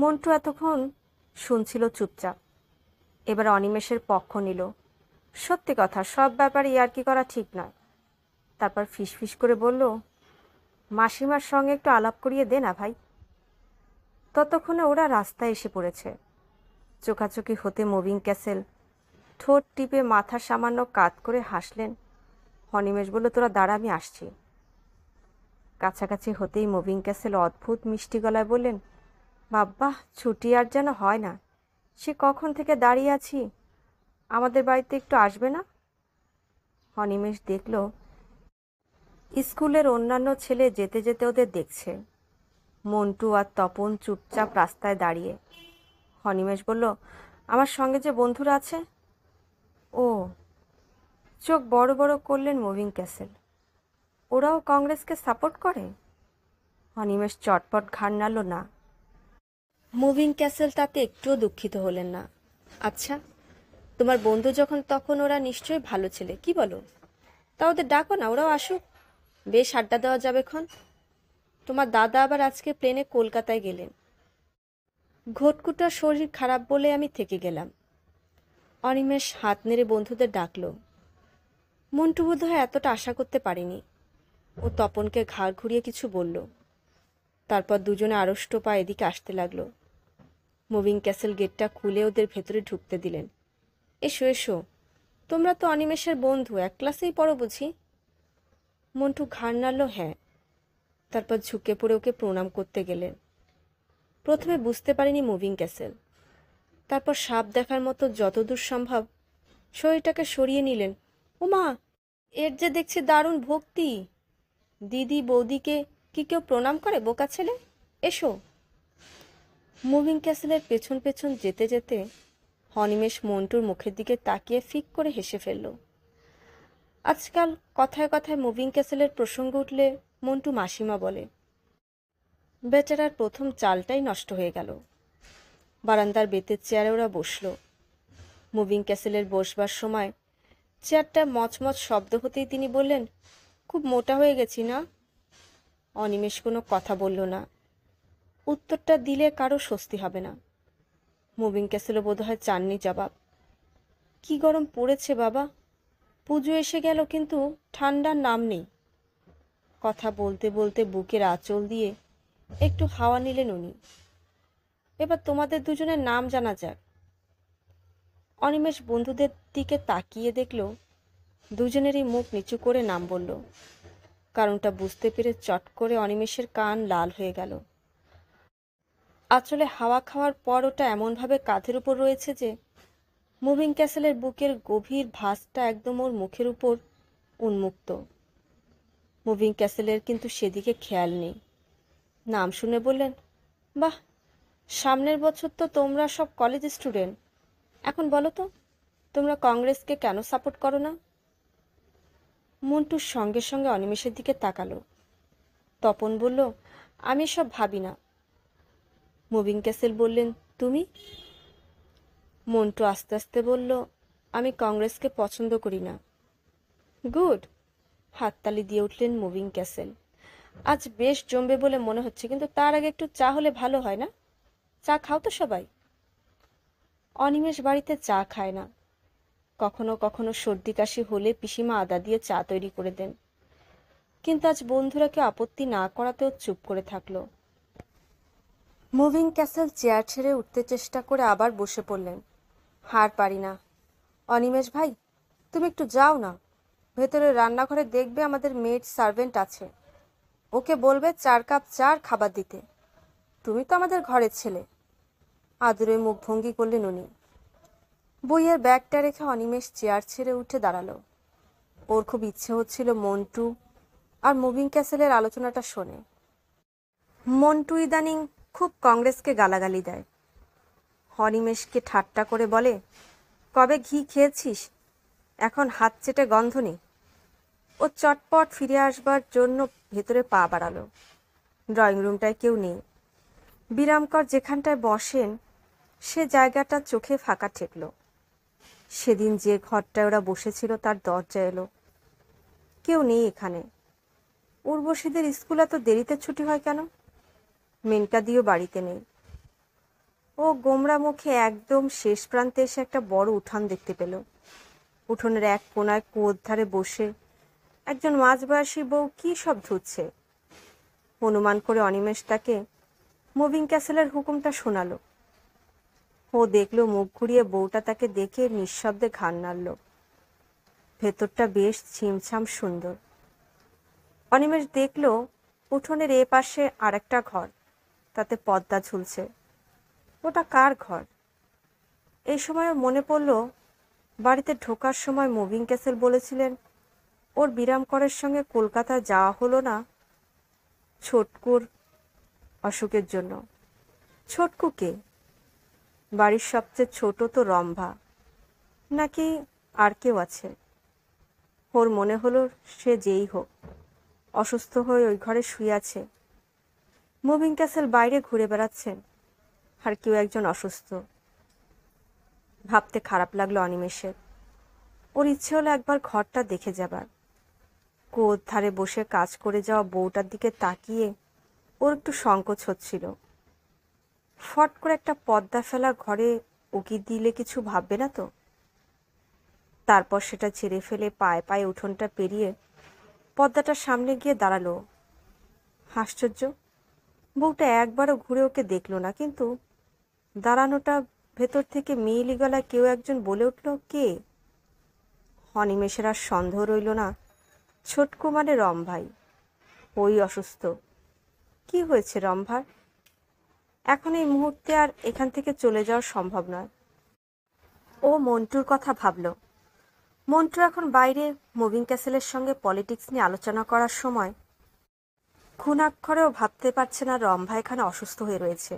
মন্টু এতক্ষণ শুনছিল চুপচাপ এবার অনিমেষের পক্ষ নিল সত্যি কথা সব ব্যাপারে ইয়ার্কি করা ঠিক নয় তারপর ফিসফিস করে বলল মাসিমার সঙ্গে একটু আলাপ করিয়ে দে না ভাই ততক্ষণে ওরা রাস্তায় এসে পড়েছে চোখাচোখি হতে মুভিং ক্যাসেল ঠোঁট টিপে মাথা সামান্য কাত করে হাসলেন হনিমেশ বলল তোরা দাঁড়া আমি আসছি কাছাকাছি হতেই মুভিং ক্যাসেল অদ্ভুত মিষ্টি গলায় বললেন বাব্বা ছুটি আর যেন হয় না সে কখন থেকে দাঁড়িয়ে আছি আমাদের বাড়িতে একটু আসবে না হনিমেশ দেখলো স্কুলের অন্যান্য ছেলে যেতে যেতে ওদের দেখছে মন্টু আর তপন চুপচাপ রাস্তায় দাঁড়িয়ে হনিমেশ বলল আমার সঙ্গে যে বন্ধুরা আছে ও চোখ বড় বড় করলেন মুভিং ক্যাসেল ওরাও কংগ্রেসকে সাপোর্ট করে হনিমেশ চটপট ঘাড় না মুভিং ক্যাসেল তাতে একটুও দুঃখিত হলেন না আচ্ছা তোমার বন্ধু যখন তখন ওরা নিশ্চয়ই ভালো ছেলে কি বলো তা ওদের ডাকো না ওরাও আসুক বেশ আড্ডা দেওয়া যাবে এখন তোমার দাদা আবার আজকে প্লেনে কলকাতায় গেলেন ঘটকুটার শরীর খারাপ বলে আমি থেকে গেলাম অনিমেষ হাত নেড়ে বন্ধুদের ডাকল মন্টু বোধ হয় এতটা আশা করতে পারিনি ও তপনকে ঘাড় ঘুরিয়ে কিছু বলল তারপর দুজনে আড়ষ্ট পা এদিকে আসতে লাগলো মুভিং ক্যাসেল গেটটা খুলে ওদের ভেতরে ঢুকতে দিলেন এসো এসো তোমরা তো অনিমেষের বন্ধু এক ক্লাসেই পড়ো বুঝি মন্টু ঘাড় নাড়ল হ্যাঁ তারপর ঝুঁকে পড়ে ওকে প্রণাম করতে গেলেন প্রথমে বুঝতে পারিনি মুভিং ক্যাসেল তারপর সাপ দেখার মতো যতদূর সম্ভব শরীরটাকে সরিয়ে নিলেন ও মা এর যে দেখছি দারুণ ভক্তি দিদি বৌদিকে কি কেউ প্রণাম করে বোকা ছেলে এসো মুভিং ক্যাসেলের পেছন পেছন যেতে যেতে হনিমেষ মন্টুর মুখের দিকে তাকিয়ে ফিক করে হেসে ফেললো আজকাল কথায় কথায় মুভিং ক্যাসেলের প্রসঙ্গ উঠলে মন্টু মাসিমা বলে বেচারার প্রথম চালটাই নষ্ট হয়ে গেল বারান্দার বেতের চেয়ারে ওরা বসল মুভিং ক্যাসেলের বসবার সময় চেয়ারটা মচমচ শব্দ হতেই তিনি বললেন খুব মোটা হয়ে গেছি না অনিমেষ কোনো কথা বলল না উত্তরটা দিলে কারো স্বস্তি হবে না মুভিং ক্যাসেলও বোধহয় চাননি জবাব কি গরম পড়েছে বাবা পুজো এসে গেল কিন্তু ঠান্ডার নাম নেই কথা বলতে বলতে বুকের আঁচল দিয়ে একটু হাওয়া নিলেন উনি এবার তোমাদের দুজনের নাম জানা যাক অনিমেষ বন্ধুদের দিকে তাকিয়ে দেখল দুজনেরই মুখ নিচু করে নাম বলল কারণটা বুঝতে পেরে চট করে অনিমেষের কান লাল হয়ে গেল আচলে হাওয়া খাওয়ার পর ওটা এমনভাবে কাঁধের উপর রয়েছে যে মুভিং ক্যাসেলের বুকের গভীর ভাঁজটা একদম ওর মুখের উপর উন্মুক্ত মুভিং ক্যাসেলের কিন্তু সেদিকে খেয়াল নেই নাম শুনে বললেন বাহ সামনের বছর তো তোমরা সব কলেজ স্টুডেন্ট এখন বলো তো তোমরা কংগ্রেসকে কেন সাপোর্ট করো না মন্টুর সঙ্গে সঙ্গে অনিমেষের দিকে তাকালো তপন বলল আমি সব ভাবি না মুভিং ক্যাসেল বললেন তুমি মন্টু আস্তে আস্তে বলল আমি কংগ্রেসকে পছন্দ করি না গুড হাততালি দিয়ে উঠলেন মুভিং ক্যাসেল আজ বেশ জমবে বলে মনে হচ্ছে কিন্তু তার আগে একটু চা হলে ভালো হয় না চা খাও তো সবাই অনিমেষ বাড়িতে চা খায় না কখনো কখনো সর্দি কাশি হলে পিসিমা আদা দিয়ে চা তৈরি করে দেন কিন্তু আজ বন্ধুরা কেউ আপত্তি না করাতেও চুপ করে থাকলো মুভিং ক্যাসেল চেয়ার ছেড়ে উঠতে চেষ্টা করে আবার বসে পড়লেন হার পারি না অনিমেষ ভাই তুমি একটু যাও না ভেতরে রান্নাঘরে দেখবে আমাদের মেড সার্ভেন্ট আছে ওকে বলবে চার কাপ চার খাবার দিতে তুমি তো আমাদের ঘরের ছেলে আদুরে মুখ ভঙ্গি করলেন উনি বইয়ের ব্যাগটা রেখে অনিমেষ চেয়ার ছেড়ে উঠে দাঁড়ালো ওর খুব ইচ্ছে হচ্ছিল মন্টু আর মুভিং ক্যাসেলের আলোচনাটা শোনে মন্টু ইদানিং খুব কংগ্রেসকে গালাগালি দেয় হরিমেশকে ঠাট্টা করে বলে কবে ঘি খেয়েছিস এখন হাত চেটে গন্ধ নেই ও চটপট ফিরে আসবার জন্য ভেতরে পা বাড়ালো ড্রয়িং রুমটায় কেউ নেই বিরামকর যেখানটায় বসেন সে জায়গাটা চোখে ফাঁকা ঠেকল সেদিন যে ঘরটায় ওরা বসেছিল তার দরজা এলো কেউ নেই এখানে উর্বশীদের স্কুল এত দেরিতে ছুটি হয় কেন মেনকা দিও বাড়িতে নেই ও গোমরা মুখে একদম শেষ প্রান্তে এসে একটা বড় উঠান দেখতে পেল উঠোনের এক কোনায় কুয়োর ধারে বসে একজন মাঝবয়সী বউ কি সব ধুচ্ছে অনুমান করে অনিমেষ তাকে মুভিং ক্যাসেলের হুকুমটা শোনালো ও দেখলো মুখ ঘুরিয়ে বউটা তাকে দেখে নিঃশব্দে ঘান নাড়ল ভেতরটা বেশ ছিমছাম সুন্দর অনিমেষ দেখল উঠোনের এ পাশে আর একটা ঘর তাতে পদ্মা ঝুলছে ওটা কার ঘর এই সময় মনে পড়ল বাড়িতে ঢোকার সময় মুভিং ক্যাসেল বলেছিলেন ওর বিরাম করের সঙ্গে কলকাতা যাওয়া হলো না ছোটকুর অসুখের জন্য ছোটকুকে বাড়ির সবচেয়ে ছোট তো রম্ভা নাকি আর কেউ আছে ওর মনে হলো সে যেই হোক অসুস্থ হয়ে ওই ঘরে শুয়ে আছে মুভিং ক্যাসেল বাইরে ঘুরে বেড়াচ্ছেন আর কেউ একজন অসুস্থ ভাবতে খারাপ লাগলো অনিমেষের ওর ইচ্ছে হলো একবার ঘরটা দেখে যাবার কোর ধারে বসে কাজ করে যাওয়া বউটার দিকে তাকিয়ে ওর একটু সংকোচ হচ্ছিল ফট করে একটা পদ্মা ফেলা ঘরে উকি দিলে কিছু ভাববে না তো তারপর সেটা ছেড়ে ফেলে পায়ে পায়ে উঠোনটা পেরিয়ে পদ্মাটার সামনে গিয়ে দাঁড়ালো আশ্চর্য বউটা একবারও ঘুরে ওকে দেখলো না কিন্তু দাঁড়ানোটা ভেতর থেকে মিলি গলায় কেউ একজন বলে উঠল কে হনিমেষের আর সন্দেহ রইল না ছোটকু মানে রম্ভাই ওই অসুস্থ কি হয়েছে রম্ভার এখন এই মুহূর্তে আর এখান থেকে চলে যাওয়া সম্ভব নয় ও মন্টুর কথা ভাবল মন্টু এখন বাইরে মুভিং ক্যাসেলের সঙ্গে পলিটিক্স নিয়ে আলোচনা করার সময় খুনাক্ষরেও ভাবতে পারছে না রম্ভা এখানে অসুস্থ হয়ে রয়েছে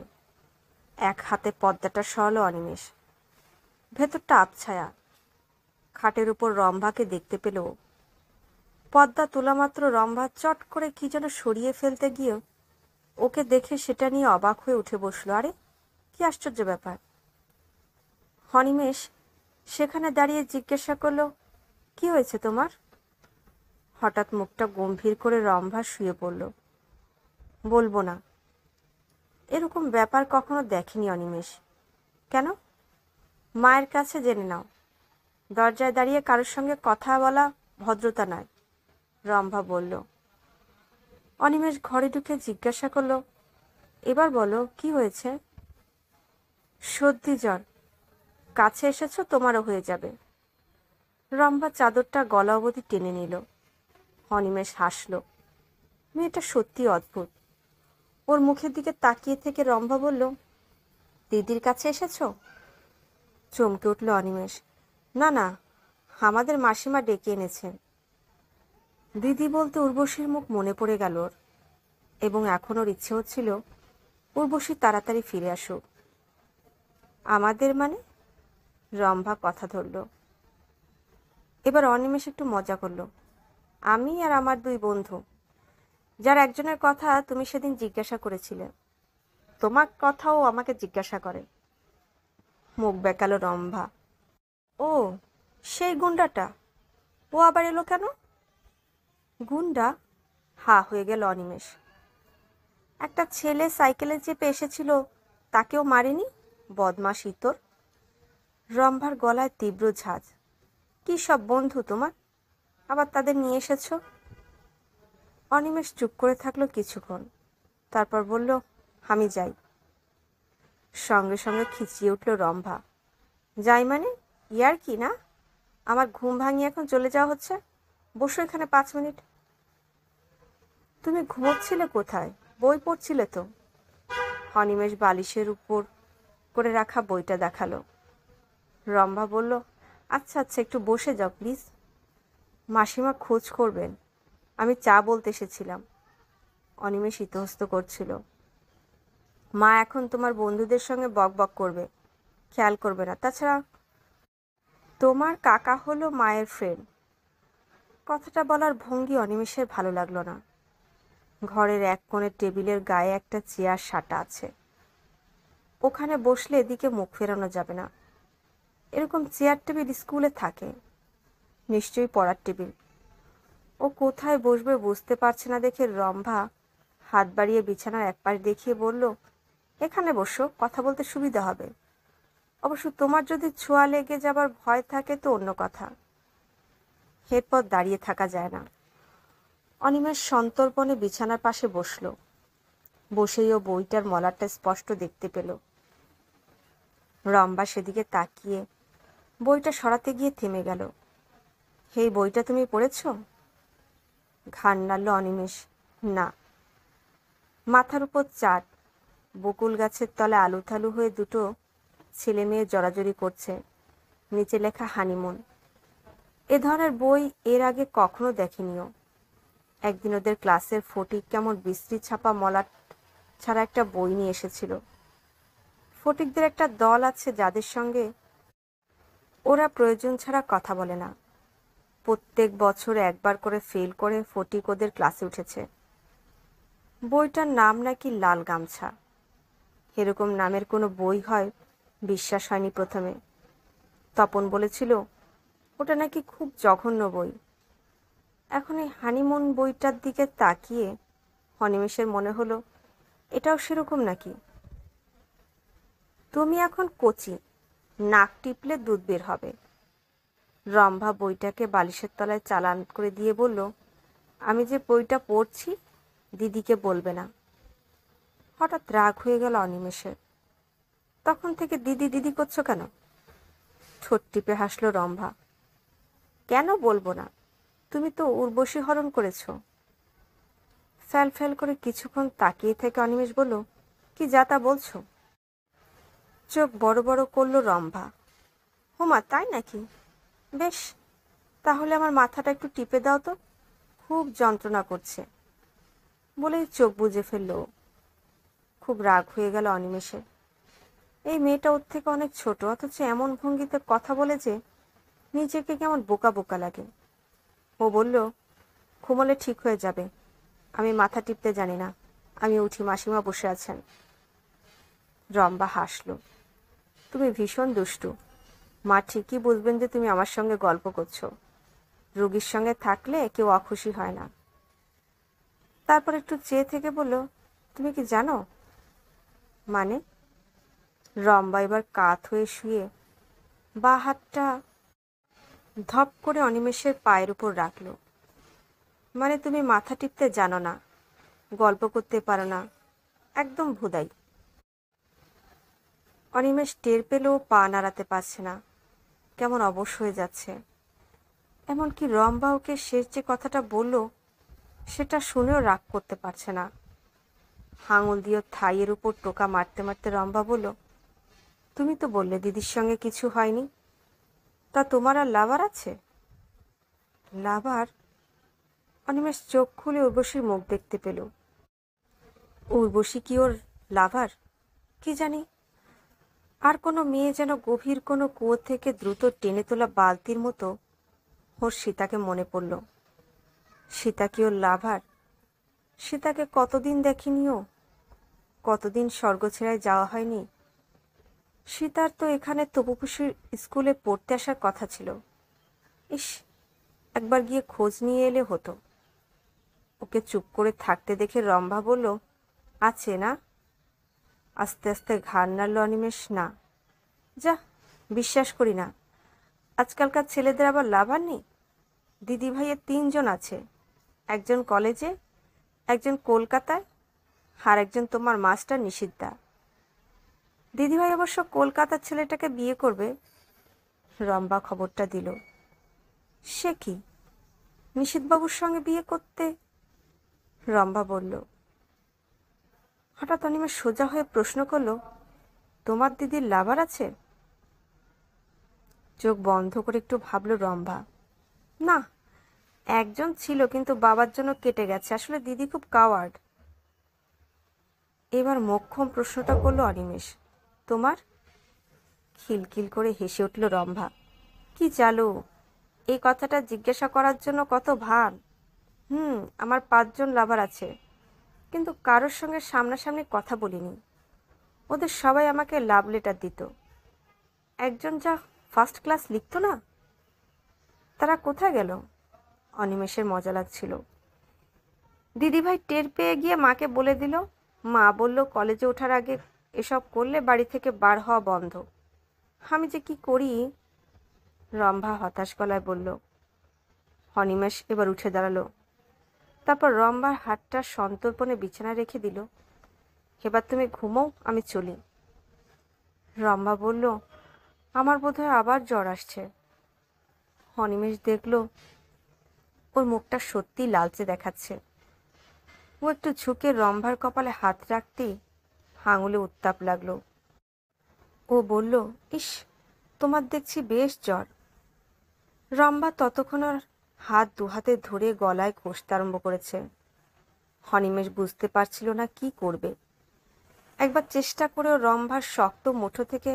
এক হাতে পর্দাটা সরালো অনিমেষ ভেতরটা আবছায়া খাটের উপর রম্ভাকে দেখতে পেল তোলা মাত্র রম্ভা চট করে কি যেন সরিয়ে ফেলতে গিয়ে ওকে দেখে সেটা নিয়ে অবাক হয়ে উঠে বসলো আরে কি আশ্চর্য ব্যাপার অনিমেষ সেখানে দাঁড়িয়ে জিজ্ঞাসা করলো কি হয়েছে তোমার হঠাৎ মুখটা গম্ভীর করে রম্ভা শুয়ে পড়ল বলবো না এরকম ব্যাপার কখনো দেখেনি অনিমেষ কেন মায়ের কাছে জেনে নাও দরজায় দাঁড়িয়ে কারোর সঙ্গে কথা বলা ভদ্রতা নয় রম্ভা বলল অনিমেষ ঘরে ঢুকে জিজ্ঞাসা করলো এবার বলো কি হয়েছে সর্দি জ্বর কাছে এসেছো তোমারও হয়ে যাবে রম্ভা চাদরটা গলা অবধি টেনে নিল অনিমেষ হাসল মেয়েটা সত্যি অদ্ভুত ওর মুখের দিকে তাকিয়ে থেকে রম্ভা বলল দিদির কাছে এসেছ চমকে উঠল অনিমেষ না না আমাদের মাসিমা ডেকে এনেছেন দিদি বলতে উর্বশীর মুখ মনে পড়ে গেল ওর এবং এখন ওর ইচ্ছে হচ্ছিল উর্বশী তাড়াতাড়ি ফিরে আসুক আমাদের মানে রম্ভা কথা ধরল এবার অনিমেষ একটু মজা করলো আমি আর আমার দুই বন্ধু যার একজনের কথা তুমি সেদিন জিজ্ঞাসা করেছিলে তোমার কথাও আমাকে জিজ্ঞাসা করে মুখ বেকালো রম্ভা ও সেই গুন্ডাটা ও আবার এলো কেন গুন্ডা হা হয়ে গেল অনিমেষ একটা ছেলে সাইকেলে চেপে এসেছিল তাকেও মারেনি বদমাস ইতর রম্ভার গলায় তীব্র ঝাঁজ কী সব বন্ধু তোমার আবার তাদের নিয়ে এসেছো অনিমেষ চুপ করে থাকলো কিছুক্ষণ তারপর বলল আমি যাই সঙ্গে সঙ্গে খিচিয়ে উঠল রম্ভা যাই মানে ইয়ার কি না আমার ঘুম ভাঙিয়ে এখন চলে যাওয়া হচ্ছে বসো এখানে পাঁচ মিনিট তুমি ঘুমোচ্ছিলে কোথায় বই পড়ছিলে তো অনিমেষ বালিশের উপর করে রাখা বইটা দেখালো রম্ভা বলল আচ্ছা আচ্ছা একটু বসে যাও প্লিজ মাসিমা খোঁজ করবেন আমি চা বলতে এসেছিলাম অনিমেষ শীতহস্ত করছিল মা এখন তোমার বন্ধুদের সঙ্গে বক বক করবে খেয়াল করবে না তাছাড়া তোমার কাকা হলো মায়ের ফ্রেন্ড কথাটা বলার ভঙ্গি অনিমেষের ভালো লাগলো না ঘরের এক কোণে টেবিলের গায়ে একটা চেয়ার সাটা আছে ওখানে বসলে এদিকে মুখ ফেরানো যাবে না এরকম চেয়ার টেবিল স্কুলে থাকে নিশ্চয়ই পড়ার টেবিল ও কোথায় বসবে বুঝতে পারছে না দেখে রম্ভা হাত বাড়িয়ে বিছানার এক পাশ দেখিয়ে বলল এখানে বসো কথা বলতে সুবিধা হবে অবশ্য তোমার যদি ছোঁয়া লেগে যাবার ভয় থাকে তো অন্য কথা এরপর দাঁড়িয়ে থাকা যায় না অনিমেষ সন্তর্পণে বিছানার পাশে বসল বসেই ও বইটার মলারটা স্পষ্ট দেখতে পেল রম্বা সেদিকে তাকিয়ে বইটা সরাতে গিয়ে থেমে গেল হে বইটা তুমি পড়েছো ঘাড় নাড়ল অনিমেষ না মাথার উপর চাট বকুল গাছের তলে আলুথালু হয়ে দুটো ছেলে মেয়ে জড়াজড়ি করছে নিচে লেখা হানিমুন এ ধরনের বই এর আগে কখনো দেখেনিও একদিন ওদের ক্লাসের ফটিক কেমন বিশ্রী ছাপা মলাট ছাড়া একটা বই নিয়ে এসেছিল ফটিকদের একটা দল আছে যাদের সঙ্গে ওরা প্রয়োজন ছাড়া কথা বলে না প্রত্যেক বছর একবার করে ফেল করে ফটিক ওদের ক্লাসে উঠেছে বইটার নাম নাকি লাল গামছা এরকম নামের কোনো বই হয় বিশ্বাস হয়নি প্রথমে তপন বলেছিল ওটা নাকি খুব জঘন্য বই এখন এই হানিমুন বইটার দিকে তাকিয়ে হনিমেষের মনে হলো এটাও সেরকম নাকি তুমি এখন কচি নাক টিপলে দুধ বের হবে রম্ভা বইটাকে বালিশের তলায় চালান করে দিয়ে বলল আমি যে বইটা পড়ছি দিদিকে বলবে না হঠাৎ রাগ হয়ে গেল অনিমেষের তখন থেকে দিদি দিদি করছো কেন ঠোঁট টিপে হাসলো রম্ভা কেন বলবো না তুমি তো উর্বশী হরণ করেছ ফ্যাল ফ্যাল করে কিছুক্ষণ তাকিয়ে থেকে অনিমেষ বলল কি যা তা বলছো চোখ বড় বড় করলো রম্ভা হোমা তাই নাকি বেশ তাহলে আমার মাথাটা একটু টিপে দাও তো খুব যন্ত্রণা করছে বলেই চোখ বুঝে ফেললো খুব রাগ হয়ে গেল অনিমেষের এই মেয়েটা ওর থেকে অনেক ছোট অথচ এমন ভঙ্গিতে কথা বলে যে নিজেকে কেমন বোকা বোকা লাগে ও বলল ঘুমলে ঠিক হয়ে যাবে আমি মাথা টিপতে জানি না আমি উঠি মাসিমা বসে আছেন রম্বা হাসলো তুমি ভীষণ দুষ্টু মা ঠিকই বুঝবেন যে তুমি আমার সঙ্গে গল্প করছো রুগীর সঙ্গে থাকলে কেউ অখুশি হয় না তারপর একটু চেয়ে থেকে বলল তুমি কি জানো মানে রম্বা এবার কাত হয়ে শুয়ে বা হাতটা ধপ করে অনিমেষের পায়ের উপর রাখল মানে তুমি মাথা টিপতে জানো না গল্প করতে পারো না একদম ভুদাই অনিমেষ টের পেলেও পা নাড়াতে পারছে না কেমন অবশ হয়ে যাচ্ছে এমনকি রম্বা ওকে শেষ যে কথাটা বলল সেটা শুনেও রাগ করতে পারছে না হাঙুল দিয়ে থাইয়ের উপর টোকা মারতে মারতে রম্বা বলল তুমি তো বললে দিদির সঙ্গে কিছু হয়নি তা তোমার আর লাভার আছে লাভার অনিমেষ চোখ খুলে উর্বশীর মুখ দেখতে পেল উর্বশী কি ওর লাভার কি জানি আর কোনো মেয়ে যেন গভীর কোনো কুয়ো থেকে দ্রুত টেনে তোলা বালতির মতো ওর সীতাকে মনে পড়ল সীতা কি ওর লাভার সীতাকে কতদিন ও কতদিন স্বর্গছেড়ায় যাওয়া হয়নি সীতার তো এখানে তপুপুষির স্কুলে পড়তে আসার কথা ছিল ইস একবার গিয়ে খোঁজ নিয়ে এলে হতো ওকে চুপ করে থাকতে দেখে রম্ভা বলল আছে না আস্তে আস্তে ঘাড় নাড়ল অনিমেষ না যা বিশ্বাস করি না আজকালকার ছেলেদের আবার আর নেই দিদি ভাইয়ের তিনজন আছে একজন কলেজে একজন কলকাতায় আর একজন তোমার মাস্টার নিষিদ্ধা দিদিভাই অবশ্য কলকাতার ছেলেটাকে বিয়ে করবে রম্বা খবরটা দিল সে কি নিষিদ্ধবাবুর সঙ্গে বিয়ে করতে রম্বা বলল হঠাৎ অনিমা সোজা হয়ে প্রশ্ন করল তোমার দিদির লাভার আছে চোখ বন্ধ করে একটু ভাবল রম্ভা না একজন ছিল কিন্তু বাবার জন্য কেটে গেছে আসলে দিদি খুব কাওয়ার্ড এবার মক্ষম প্রশ্নটা করলো অনিমেষ তোমার খিলখিল করে হেসে উঠল রম্ভা কি চালু এই কথাটা জিজ্ঞাসা করার জন্য কত ভান হুম আমার পাঁচজন লাভার আছে কিন্তু কারোর সঙ্গে সামনাসামনি কথা বলিনি ওদের সবাই আমাকে লাভ লেটার দিত একজন যা ফার্স্ট ক্লাস লিখত না তারা কোথায় গেল অনিমেষের মজা লাগছিল দিদিভাই টের পেয়ে গিয়ে মাকে বলে দিল মা বলল কলেজে ওঠার আগে এসব করলে বাড়ি থেকে বার হওয়া বন্ধ আমি যে কি করি রম্ভা হতাশ গলায় বলল অনিমেষ এবার উঠে দাঁড়ালো তারপর রম্বার হাতটা সন্তর্পণে বিছানা রেখে দিল এবার তুমি ঘুমো আমি চলি রম্বা বলল আমার বোধহয় আবার জ্বর আসছে অনিমেষ দেখল ওর মুখটা সত্যি লালচে দেখাচ্ছে ও একটু ঝুঁকে রম্ভার কপালে হাত রাখতেই হাঙুলে উত্তাপ লাগলো ও বলল ইস তোমার দেখছি বেশ জ্বর রম্বা ততক্ষণ আর হাত দুহাতে ধরে গলায় কষতে আরম্ভ করেছে হনিমেশ বুঝতে পারছিল না কি করবে একবার চেষ্টা করেও রম্ভার শক্ত মুঠো থেকে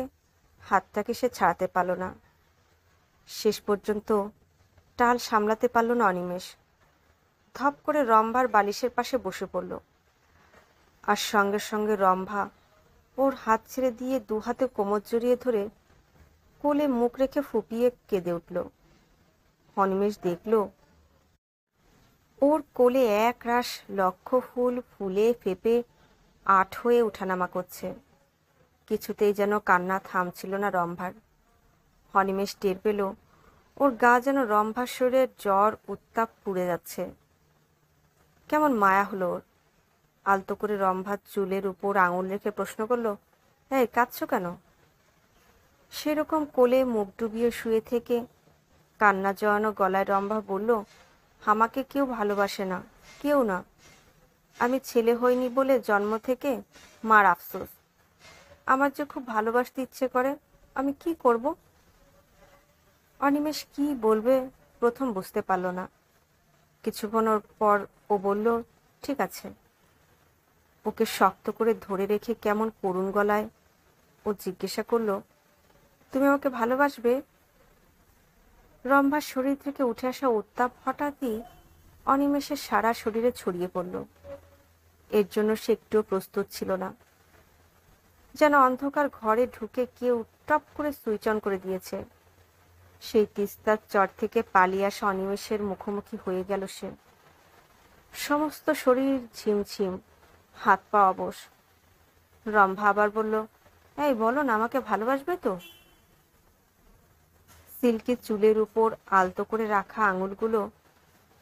হাতটাকে সে ছাড়াতে পারল না শেষ পর্যন্ত টাল সামলাতে পারল না অনিমেষ ধপ করে রম্ভার বালিশের পাশে বসে পড়ল আর সঙ্গে সঙ্গে রম্ভা ওর হাত ছেড়ে দিয়ে দু হাতে কোমর জড়িয়ে ধরে কোলে মুখ রেখে ফুপিয়ে কেঁদে উঠল অনিমেষ দেখল ওর কোলে এক রাস লক্ষ ফুল ফুলে ফেপে আট হয়ে ওঠানামা করছে কিছুতেই যেন কান্না থামছিল না রম্ভার অনিমেষ টের পেল ওর গা যেন রম্ভার শরীরের জ্বর উত্তাপ পুড়ে যাচ্ছে কেমন মায়া হলো ওর আলতো করে রম্ভার চুলের উপর আঙুল রেখে প্রশ্ন করলো হ্যাঁ কাঁদছ কেন সেরকম কোলে মুখ ডুবিয়ে শুয়ে থেকে কান্না জড়ানো গলায় রম্ভা বলল আমাকে কেউ ভালোবাসে না কেউ না আমি ছেলে হইনি বলে জন্ম থেকে মার আফসোস আমার যে খুব ভালোবাসতে ইচ্ছে করে আমি কি করব অনিমেষ কি বলবে প্রথম বুঝতে পারল না কিছুক্ষণ পর ও বলল ঠিক আছে ওকে শক্ত করে ধরে রেখে কেমন করুণ গলায় ও জিজ্ঞাসা করল তুমি আমাকে ভালোবাসবে রম্ভার শরীর থেকে উঠে আসা উত্তাপ হঠাৎই অনিমেষের সারা শরীরে ছড়িয়ে পড়ল এর জন্য সে একটুও প্রস্তুত ছিল না যেন অন্ধকার ঘরে ঢুকে কেউ টপ করে সুইচ অন করে দিয়েছে সেই তিস্তার চর থেকে পালিয়ে আসা অনিমেষের মুখোমুখি হয়ে গেল সে সমস্ত শরীর ঝিমঝিম হাত পা অবশ রম্ভা আবার বলল এই বলো না আমাকে ভালোবাসবে তো সিল্কি চুলের উপর আলতো করে রাখা আঙুলগুলো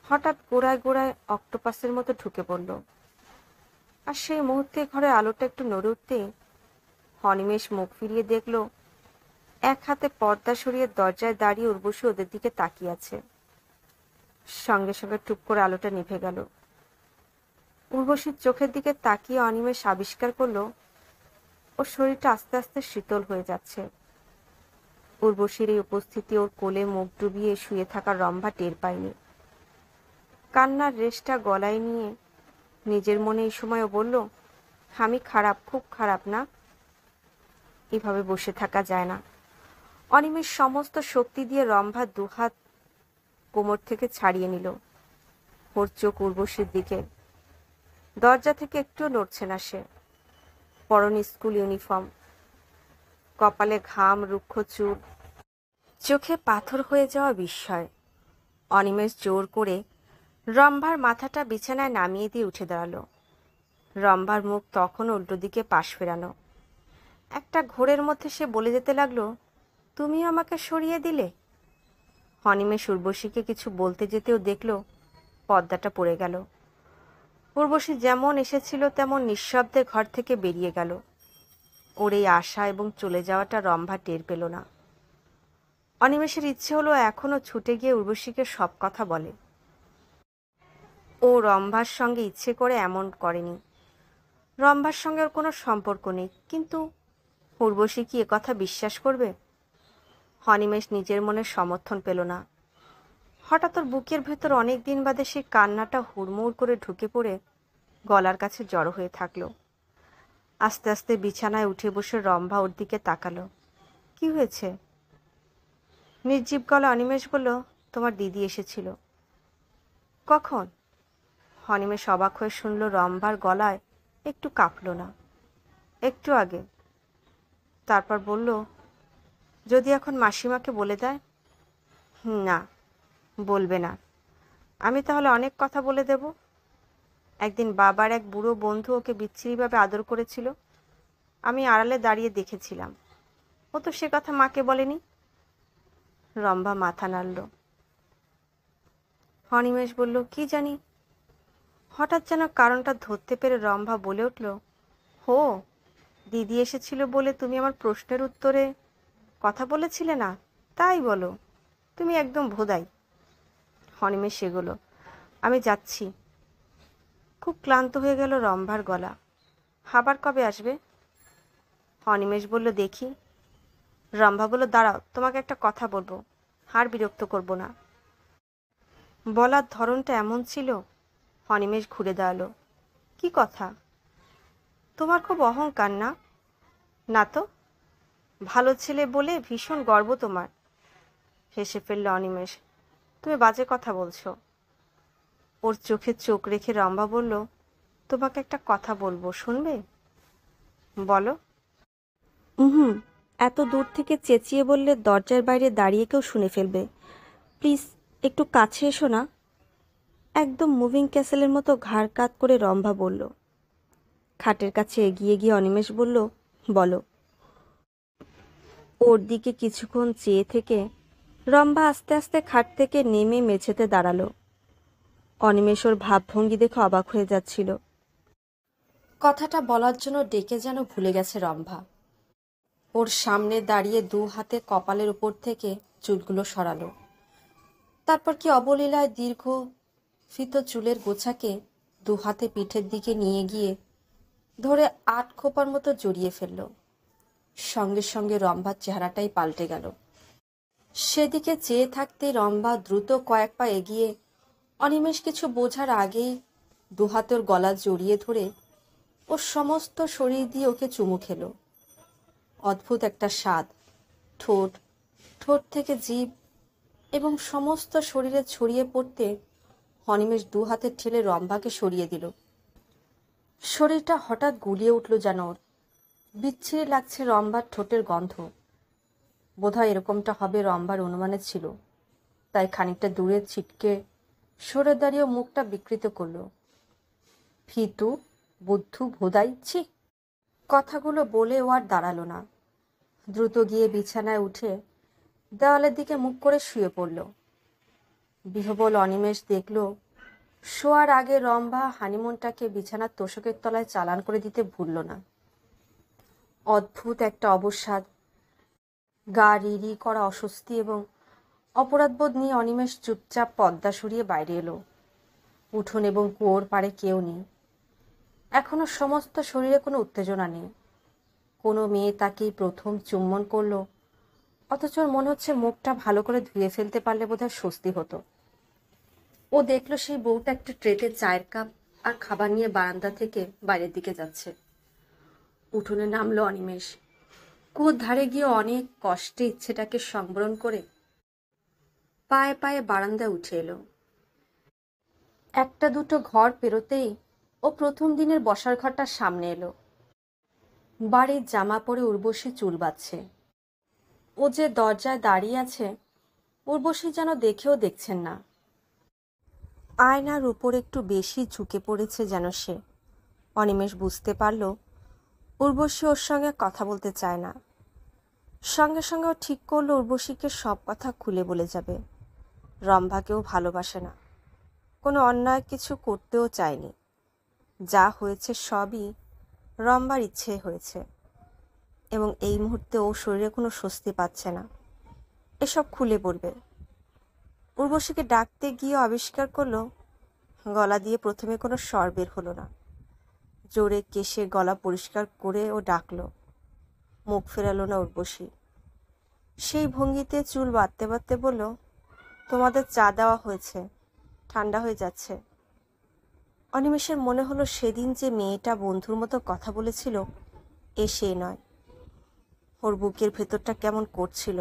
হঠাৎ গোড়ায় গোড়ায় অক্টোপাসের মতো ঢুকে পড়ল আর সেই মুহূর্তে ঘরে আলোটা একটু নড়ে উঠতে হনিমেষ মুখ ফিরিয়ে দেখল এক হাতে পর্দা সরিয়ে দরজায় দাঁড়িয়ে উর্বশী ওদের দিকে তাকিয়ে আছে সঙ্গে সঙ্গে টুপ করে আলোটা নিভে গেল উর্বশীর চোখের দিকে তাকিয়ে অনিমেষ আবিষ্কার করলো ওর শরীরটা আস্তে আস্তে শীতল হয়ে যাচ্ছে উর্বশীর এই উপস্থিতি ওর কোলে মুখ ডুবিয়ে শুয়ে থাকা রম্ভা টের পায়নি কান্নার রেশটা গলায় নিয়ে নিজের মনে এই সময় বলল আমি খারাপ খুব খারাপ না এভাবে বসে থাকা যায় না অনিমেষ সমস্ত শক্তি দিয়ে রম্ভা দুহাত কোমর থেকে ছাড়িয়ে নিল ওর চোখ উর্বশীর দিকে দরজা থেকে একটুও নড়ছে না সে পরন স্কুল ইউনিফর্ম কপালে ঘাম রুক্ষ চুল চোখে পাথর হয়ে যাওয়া বিস্ময় অনিমেষ জোর করে রম্ভার মাথাটা বিছানায় নামিয়ে দিয়ে উঠে দাঁড়ালো রম্ভার মুখ তখন উল্টো দিকে পাশ ফেরানো একটা ঘোরের মধ্যে সে বলে যেতে লাগলো তুমি আমাকে সরিয়ে দিলে অনিমেষ উর্বশীকে কিছু বলতে যেতেও দেখল পর্দাটা পড়ে গেল উর্বশী যেমন এসেছিল তেমন নিঃশব্দে ঘর থেকে বেরিয়ে গেল ওর এই আশা এবং চলে যাওয়াটা রম্ভা টের পেল না অনিমেষের ইচ্ছে হলো এখনও ছুটে গিয়ে উর্বশীকে সব কথা বলে ও রম্ভার সঙ্গে ইচ্ছে করে এমন করেনি রম্ভার সঙ্গে ওর কোনো সম্পর্ক নেই কিন্তু উর্বশী কি কথা বিশ্বাস করবে অনিমেষ নিজের মনে সমর্থন পেল না হঠাৎ ওর বুকের ভেতর অনেক দিন বাদে সেই কান্নাটা হুড়মুড় করে ঢুকে পড়ে গলার কাছে জড়ো হয়ে থাকলো আস্তে আস্তে বিছানায় উঠে বসে রম্ভা ওর দিকে তাকালো কি হয়েছে নির্জীব গলা অনিমেষ বলল তোমার দিদি এসেছিল কখন অনিমেষ অবাক হয়ে শুনল রম্বার গলায় একটু কাঁপল না একটু আগে তারপর বলল যদি এখন মাসিমাকে বলে দেয় না বলবে না আমি তাহলে অনেক কথা বলে দেব একদিন বাবার এক বুড়ো বন্ধু ওকে বিচ্ছিরিভাবে আদর করেছিল আমি আড়ালে দাঁড়িয়ে দেখেছিলাম ও তো সে কথা মাকে বলেনি রম্ভা মাথা নাড়ল হনিমেষ বলল কি জানি হঠাৎ যেন কারণটা ধরতে পেরে রম্ভা বলে উঠল হো দিদি এসেছিল বলে তুমি আমার প্রশ্নের উত্তরে কথা বলেছিলে না তাই বলো তুমি একদম ভোদাই হনিমেষ এগুলো আমি যাচ্ছি খুব ক্লান্ত হয়ে গেল রম্ভার গলা আবার কবে আসবে হনিমেষ বলল দেখি রম্ভা বলল দাঁড়াও তোমাকে একটা কথা বলবো হার বিরক্ত করব না বলার ধরনটা এমন ছিল অনিমেষ ঘুরে দাঁড়ালো কি কথা তোমার খুব অহংকার না না তো ভালো ছেলে বলে ভীষণ গর্ব তোমার হেসে ফেললো অনিমেষ তুমি বাজে কথা বলছো ওর চোখে চোখ রেখে রম্ভা বলল তোমাকে একটা কথা বলবো শুনবে বলো হুম এত দূর থেকে চেঁচিয়ে বললে দরজার বাইরে দাঁড়িয়ে কেউ শুনে ফেলবে প্লিজ একটু কাছে এসো না একদম মুভিং ক্যাসেলের মতো ঘাড় কাত করে রম্ভা বলল খাটের কাছে এগিয়ে গিয়ে অনিমেষ বলল বলো ওর দিকে কিছুক্ষণ চেয়ে থেকে রম্ভা আস্তে আস্তে খাট থেকে নেমে মেঝেতে দাঁড়ালো অনিমেষ ওর ভাবভঙ্গি দেখে অবাক হয়ে যাচ্ছিল কথাটা বলার জন্য ডেকে যেন ভুলে গেছে রম্ভা ওর সামনে দাঁড়িয়ে দু হাতে কপালের উপর থেকে চুলগুলো সরালো তারপর কি অবলীলায় দীর্ঘ ফিত চুলের গোছাকে দু হাতে পিঠের দিকে নিয়ে গিয়ে ধরে আট খোপার মতো জড়িয়ে ফেলল সঙ্গে সঙ্গে রম্ভার চেহারাটাই পাল্টে গেল সেদিকে চেয়ে থাকতে রম্ভা দ্রুত কয়েক পা এগিয়ে অনিমেষ কিছু বোঝার আগেই দুহাতের গলা জড়িয়ে ধরে ওর সমস্ত শরীর দিয়ে ওকে চুমু খেলো অদ্ভুত একটা স্বাদ ঠোঁট ঠোঁট থেকে জীব এবং সমস্ত শরীরে ছড়িয়ে পড়তে হনিমেশ দু হাতে ঠেলে রম্ভাকে সরিয়ে দিল শরীরটা হঠাৎ গুলিয়ে উঠল যেন ওর বিচ্ছিরি লাগছে রম্বার ঠোঁটের গন্ধ বোধহয় এরকমটা হবে রম্বার অনুমানে ছিল তাই খানিকটা দূরে ছিটকে সরে দাঁড়িয়ে মুখটা বিকৃত করল ফিতু বুদ্ধু ভোদাই ছি কথাগুলো বলে ও আর দাঁড়ালো না দ্রুত গিয়ে বিছানায় উঠে দেওয়ালের দিকে মুখ করে শুয়ে পড়ল বিহবল অনিমেষ দেখল শোয়ার আগে রম্ভা হানিমুনটাকে বিছানার তোষকের তলায় চালান করে দিতে ভুলল না অদ্ভুত একটা অবসাদ গা রিরি করা অস্বস্তি এবং অপরাধবোধ নিয়ে অনিমেষ চুপচাপ পদ্মা সরিয়ে বাইরে এলো উঠোন এবং কুয়োর পারে কেউ নেই এখনও সমস্ত শরীরে কোনো উত্তেজনা নেই কোনো মেয়ে তাকেই প্রথম চুম্বন করলো অথচ মনে হচ্ছে মুখটা ভালো করে ধুয়ে ফেলতে পারলে বোধহয় স্বস্তি হতো ও দেখলো সেই বউটা একটা ট্রেতে চায়ের কাপ আর খাবার নিয়ে বারান্দা থেকে বাইরের দিকে যাচ্ছে উঠোনে নামলো অনিমেষ কুয়োর ধারে গিয়ে অনেক কষ্টে ইচ্ছেটাকে সংবরণ করে পায়ে পায়ে বারান্দায় উঠে এলো একটা দুটো ঘর পেরোতেই ও প্রথম দিনের বসার ঘরটার সামনে এলো বাড়ির জামা পরে উর্বশী চুল বাঁধছে ও যে দরজায় দাঁড়িয়ে আছে উর্বশী যেন দেখেও দেখছেন না আয়নার উপর একটু বেশি ঝুঁকে পড়েছে যেন সে অনিমেষ বুঝতে পারল উর্বশী ওর সঙ্গে কথা বলতে চায় না সঙ্গে সঙ্গে ও ঠিক করল উর্বশীকে সব কথা খুলে বলে যাবে রম্ভাকেও ভালোবাসে না কোনো অন্যায় কিছু করতেও চায়নি যা হয়েছে সবই রমবার ইচ্ছে হয়েছে এবং এই মুহূর্তে ও শরীরে কোনো স্বস্তি পাচ্ছে না এসব খুলে পড়বে উর্বশীকে ডাকতে গিয়ে আবিষ্কার করলো গলা দিয়ে প্রথমে কোনো স্বর বের হলো না জোরে কেশে গলা পরিষ্কার করে ও ডাকলো মুখ ফেরালো না উর্বশী সেই ভঙ্গিতে চুল বাঁধতে বাঁধতে বলল তোমাদের চা দেওয়া হয়েছে ঠান্ডা হয়ে যাচ্ছে অনিমেষের মনে হলো সেদিন যে মেয়েটা বন্ধুর মতো কথা বলেছিল এ সে নয় ওর বুকের ভেতরটা কেমন করছিল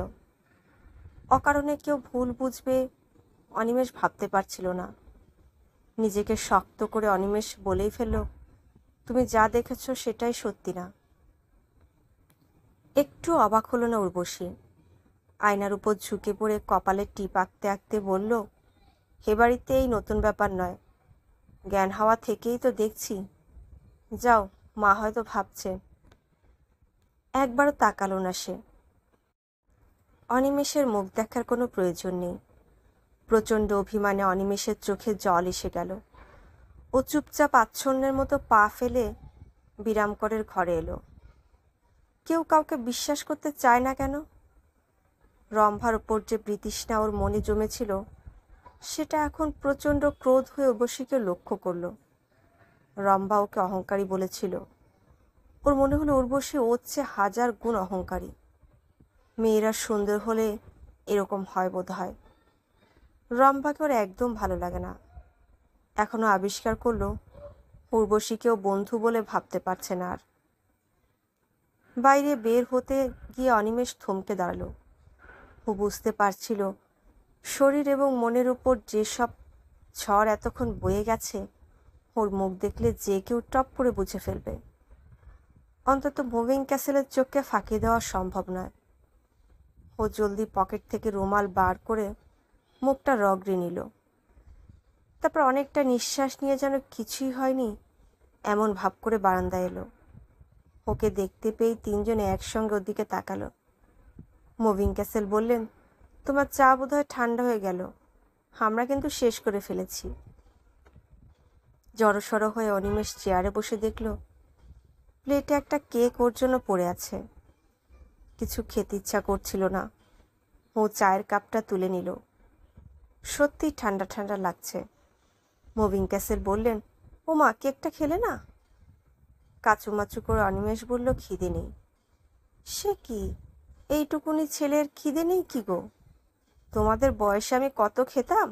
অকারণে কেউ ভুল বুঝবে অনিমেষ ভাবতে পারছিল না নিজেকে শক্ত করে অনিমেষ বলেই ফেলল তুমি যা দেখেছ সেটাই সত্যি না একটু অবাক হলো না উর্বশী আয়নার উপর ঝুঁকে পড়ে কপালে টিপ আঁকতে আঁকতে বলল এ বাড়িতে এই নতুন ব্যাপার নয় জ্ঞান হওয়া থেকেই তো দেখছি যাও মা হয়তো ভাবছে একবার তাকালো না সে অনিমেষের মুখ দেখার কোনো প্রয়োজন নেই প্রচণ্ড অভিমানে অনিমেষের চোখে জল এসে গেল ও চুপচাপ আচ্ছন্নের মতো পা ফেলে বিরাম করের ঘরে এলো কেউ কাউকে বিশ্বাস করতে চায় না কেন রম্ভার ওপর যে বৃতৃষ্ণা ওর মনে জমেছিল সেটা এখন প্রচণ্ড ক্রোধ হয়ে বসিকে লক্ষ্য করল রম্বা ওকে অহংকারী বলেছিল ওর মনে হলো উর্বশী ওর চেয়ে হাজার গুণ অহংকারী মেয়েরা সুন্দর হলে এরকম হয় বোধ হয় রম্ভাকে ওর একদম ভালো লাগে না এখনও আবিষ্কার করলো উর্বশীকেও বন্ধু বলে ভাবতে পারছে না আর বাইরে বের হতে গিয়ে অনিমেষ থমকে দাঁড়ালো ও বুঝতে পারছিল শরীর এবং মনের উপর যেসব ঝড় এতক্ষণ বয়ে গেছে ওর মুখ দেখলে যে কেউ টপ করে বুঝে ফেলবে অন্তত মুভিং ক্যাসেলের চোখকে ফাঁকি দেওয়া সম্ভব নয় ও জলদি পকেট থেকে রুমাল বার করে মুখটা রগড়ে নিল তারপর অনেকটা নিঃশ্বাস নিয়ে যেন কিছুই হয়নি এমন ভাব করে বারান্দায় এলো ওকে দেখতে পেয়ে তিনজনে একসঙ্গে ওর দিকে তাকালো মুভিং ক্যাসেল বললেন তোমার চা বোধ হয় ঠান্ডা হয়ে গেল আমরা কিন্তু শেষ করে ফেলেছি জড়সড় হয়ে অনিমেষ চেয়ারে বসে দেখল প্লেটে একটা কেক ওর জন্য পড়ে আছে কিছু খেতে ইচ্ছা করছিল না ও চায়ের কাপটা তুলে নিল সত্যি ঠান্ডা ঠান্ডা লাগছে মবিং ক্যাসেল বললেন ও মা কেকটা খেলে না কাচুমাচু করে অনিমেষ বলল খিদে নেই সে কি এইটুকুনি ছেলের খিদে নেই কি গো তোমাদের বয়সে আমি কত খেতাম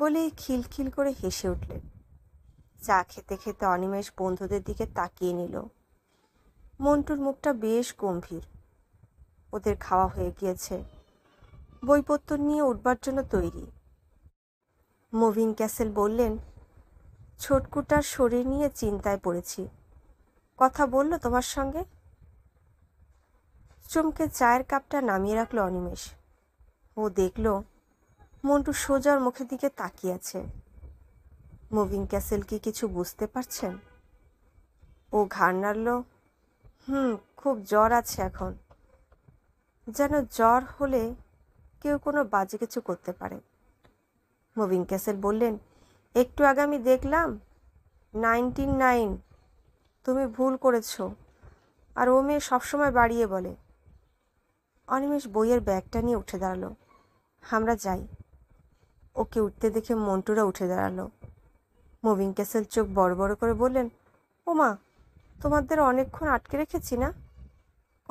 বলে খিলখিল করে হেসে উঠলেন চা খেতে খেতে অনিমেষ বন্ধুদের দিকে তাকিয়ে নিল মন্টুর মুখটা বেশ গম্ভীর ওদের খাওয়া হয়ে গিয়েছে বইপত্র নিয়ে উঠবার জন্য তৈরি মুভিং ক্যাসেল বললেন ছোটকুটার শরীর নিয়ে চিন্তায় পড়েছি কথা বলল তোমার সঙ্গে চমকে চায়ের কাপটা নামিয়ে রাখলো অনিমেষ ও দেখল মন্টু সোজার মুখের দিকে তাকিয়ে আছে মুভিং ক্যাসেল কি কিছু বুঝতে পারছেন ও ঘাড় নাড়ল হুম খুব জ্বর আছে এখন যেন জ্বর হলে কেউ কোনো বাজে কিছু করতে পারে মুভিং ক্যাসেল বললেন একটু আগে আমি দেখলাম নাইনটি নাইন তুমি ভুল করেছো আর ও মেয়ে সবসময় বাড়িয়ে বলে অনিমেষ বইয়ের ব্যাগটা নিয়ে উঠে দাঁড়ালো আমরা যাই ওকে উঠতে দেখে মন্টুরা উঠে দাঁড়ালো মুভিং ক্যাসেল চোখ বড় বড় করে বললেন মা তোমাদের অনেকক্ষণ আটকে রেখেছি না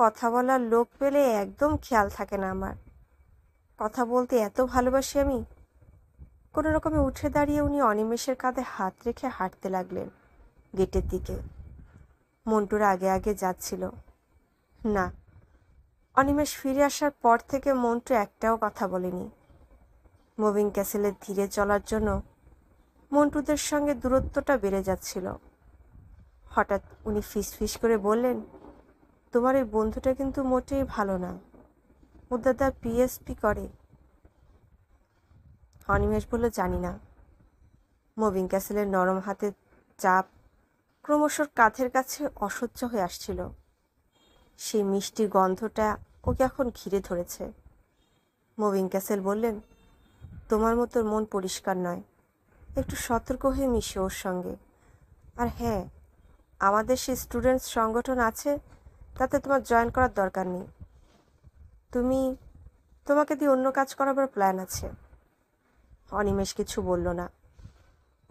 কথা বলার লোক পেলে একদম খেয়াল থাকে না আমার কথা বলতে এত ভালোবাসি আমি কোনো রকমে উঠে দাঁড়িয়ে উনি অনিমেষের কাঁধে হাত রেখে হাঁটতে লাগলেন গেটের দিকে মন্টুরা আগে আগে যাচ্ছিল না অনিমেষ ফিরে আসার পর থেকে মন্টু একটাও কথা বলেনি মুভিং ক্যাসেলে ধীরে চলার জন্য মন্টুদের সঙ্গে দূরত্বটা বেড়ে যাচ্ছিল হঠাৎ উনি ফিস ফিস করে বললেন তোমার এই বন্ধুটা কিন্তু মোটেই ভালো না ওর দাদা পিএসপি করে অনিমেষ বলল জানি না মুভিং ক্যাসেলের নরম হাতের চাপ ক্রমশ কাঁধের কাছে অসহ্য হয়ে আসছিল সেই মিষ্টি গন্ধটা ওকে এখন ঘিরে ধরেছে মবিন ক্যাসেল বললেন তোমার মতো মন পরিষ্কার নয় একটু সতর্ক হয়ে মিশে ওর সঙ্গে আর হ্যাঁ আমাদের সে স্টুডেন্টস সংগঠন আছে তাতে তোমার জয়েন করার দরকার নেই তুমি তোমাকে দিয়ে অন্য কাজ করাবার প্ল্যান আছে অনিমেষ কিছু বলল না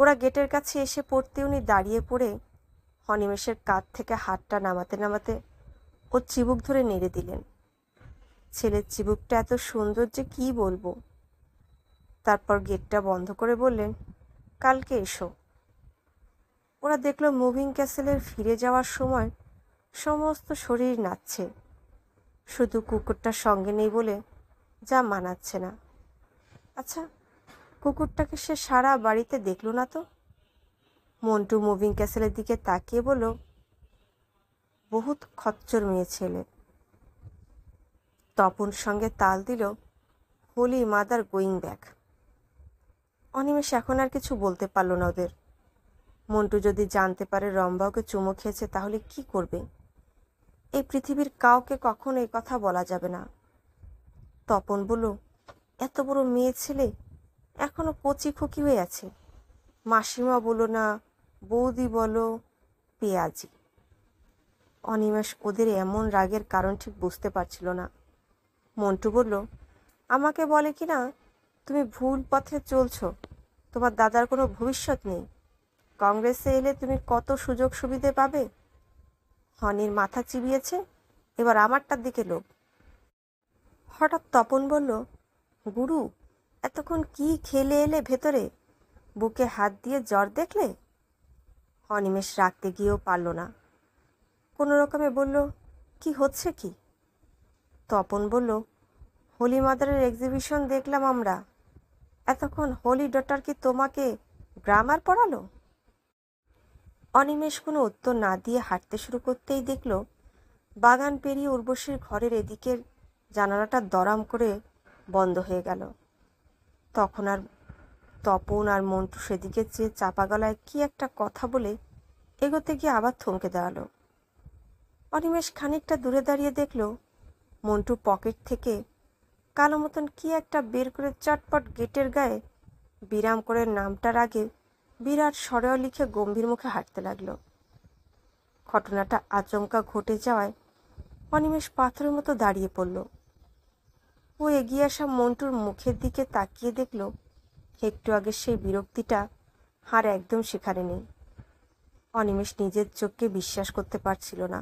ওরা গেটের কাছে এসে পড়তে উনি দাঁড়িয়ে পড়ে অনিমেষের কাঁধ থেকে হাতটা নামাতে নামাতে ও চিবুক ধরে নেড়ে দিলেন ছেলের চিবুকটা এত সুন্দর যে কি বলবো তারপর গেটটা বন্ধ করে বললেন কালকে এসো ওরা দেখলো মুভিং ক্যাসেলের ফিরে যাওয়ার সময় সমস্ত শরীর নাচছে শুধু কুকুরটা সঙ্গে নেই বলে যা মানাচ্ছে না আচ্ছা কুকুরটাকে সে সারা বাড়িতে দেখল না তো মন্টু মুভিং ক্যাসেলের দিকে তাকিয়ে বলল বহুত খচ্চর মেয়ে ছেলে তপন সঙ্গে তাল দিল holy mother going back Animesh এখন আর কিছু বলতে পারল না ওদের মন্টু যদি জানতে পারে রম্বাওকে চুমো খেয়েছে তাহলে কি করবে এই পৃথিবীর কাউকে কখনো এই কথা বলা যাবে না তপন বলল এত বড় মেয়ে ছেলে এখনও কচি খুকি হয়ে আছে মাসিমা বলো না বৌদি বলো পেঁয়াজি অনিমেষ ওদের এমন রাগের কারণ ঠিক বুঝতে পারছিল না মন্টু বলল আমাকে বলে কি না তুমি ভুল পথে চলছ তোমার দাদার কোনো ভবিষ্যৎ নেই কংগ্রেসে এলে তুমি কত সুযোগ সুবিধে পাবে হনির মাথা চিবিয়েছে এবার আমারটার দিকে লোক হঠাৎ তপন বলল গুরু এতক্ষণ কি খেলে এলে ভেতরে বুকে হাত দিয়ে জ্বর দেখলে হনিমেষ রাখতে গিয়েও পারল না কোনো রকমে বলল কি হচ্ছে কি তপন বলল হোলি মাদারের এক্সিবিশন দেখলাম আমরা এতক্ষণ হোলি ডটার কি তোমাকে গ্রামার পড়ালো অনিমেষ কোনো উত্তর না দিয়ে হাঁটতে শুরু করতেই দেখল বাগান পেরিয়ে উর্বশীর ঘরের এদিকের জানালাটা দরাম করে বন্ধ হয়ে গেল তখন আর তপন আর মন্টু সেদিকে চেয়ে চাপা গলায় কি একটা কথা বলে এগোতে গিয়ে আবার থমকে দাঁড়ালো অনিমেষ খানিকটা দূরে দাঁড়িয়ে দেখলো মন্টু পকেট থেকে কালো মতন কি একটা বের করে চটপট গেটের গায়ে বিরাম করে নামটার আগে বিরাট স্বরেও লিখে গম্ভীর মুখে হাঁটতে লাগলো ঘটনাটা আচমকা ঘটে যাওয়ায় অনিমেষ পাথরের মতো দাঁড়িয়ে পড়ল ও এগিয়ে আসা মন্টুর মুখের দিকে তাকিয়ে দেখল একটু আগে সেই বিরক্তিটা হার একদম সেখানে নেই অনিমেষ নিজের চোখকে বিশ্বাস করতে পারছিল না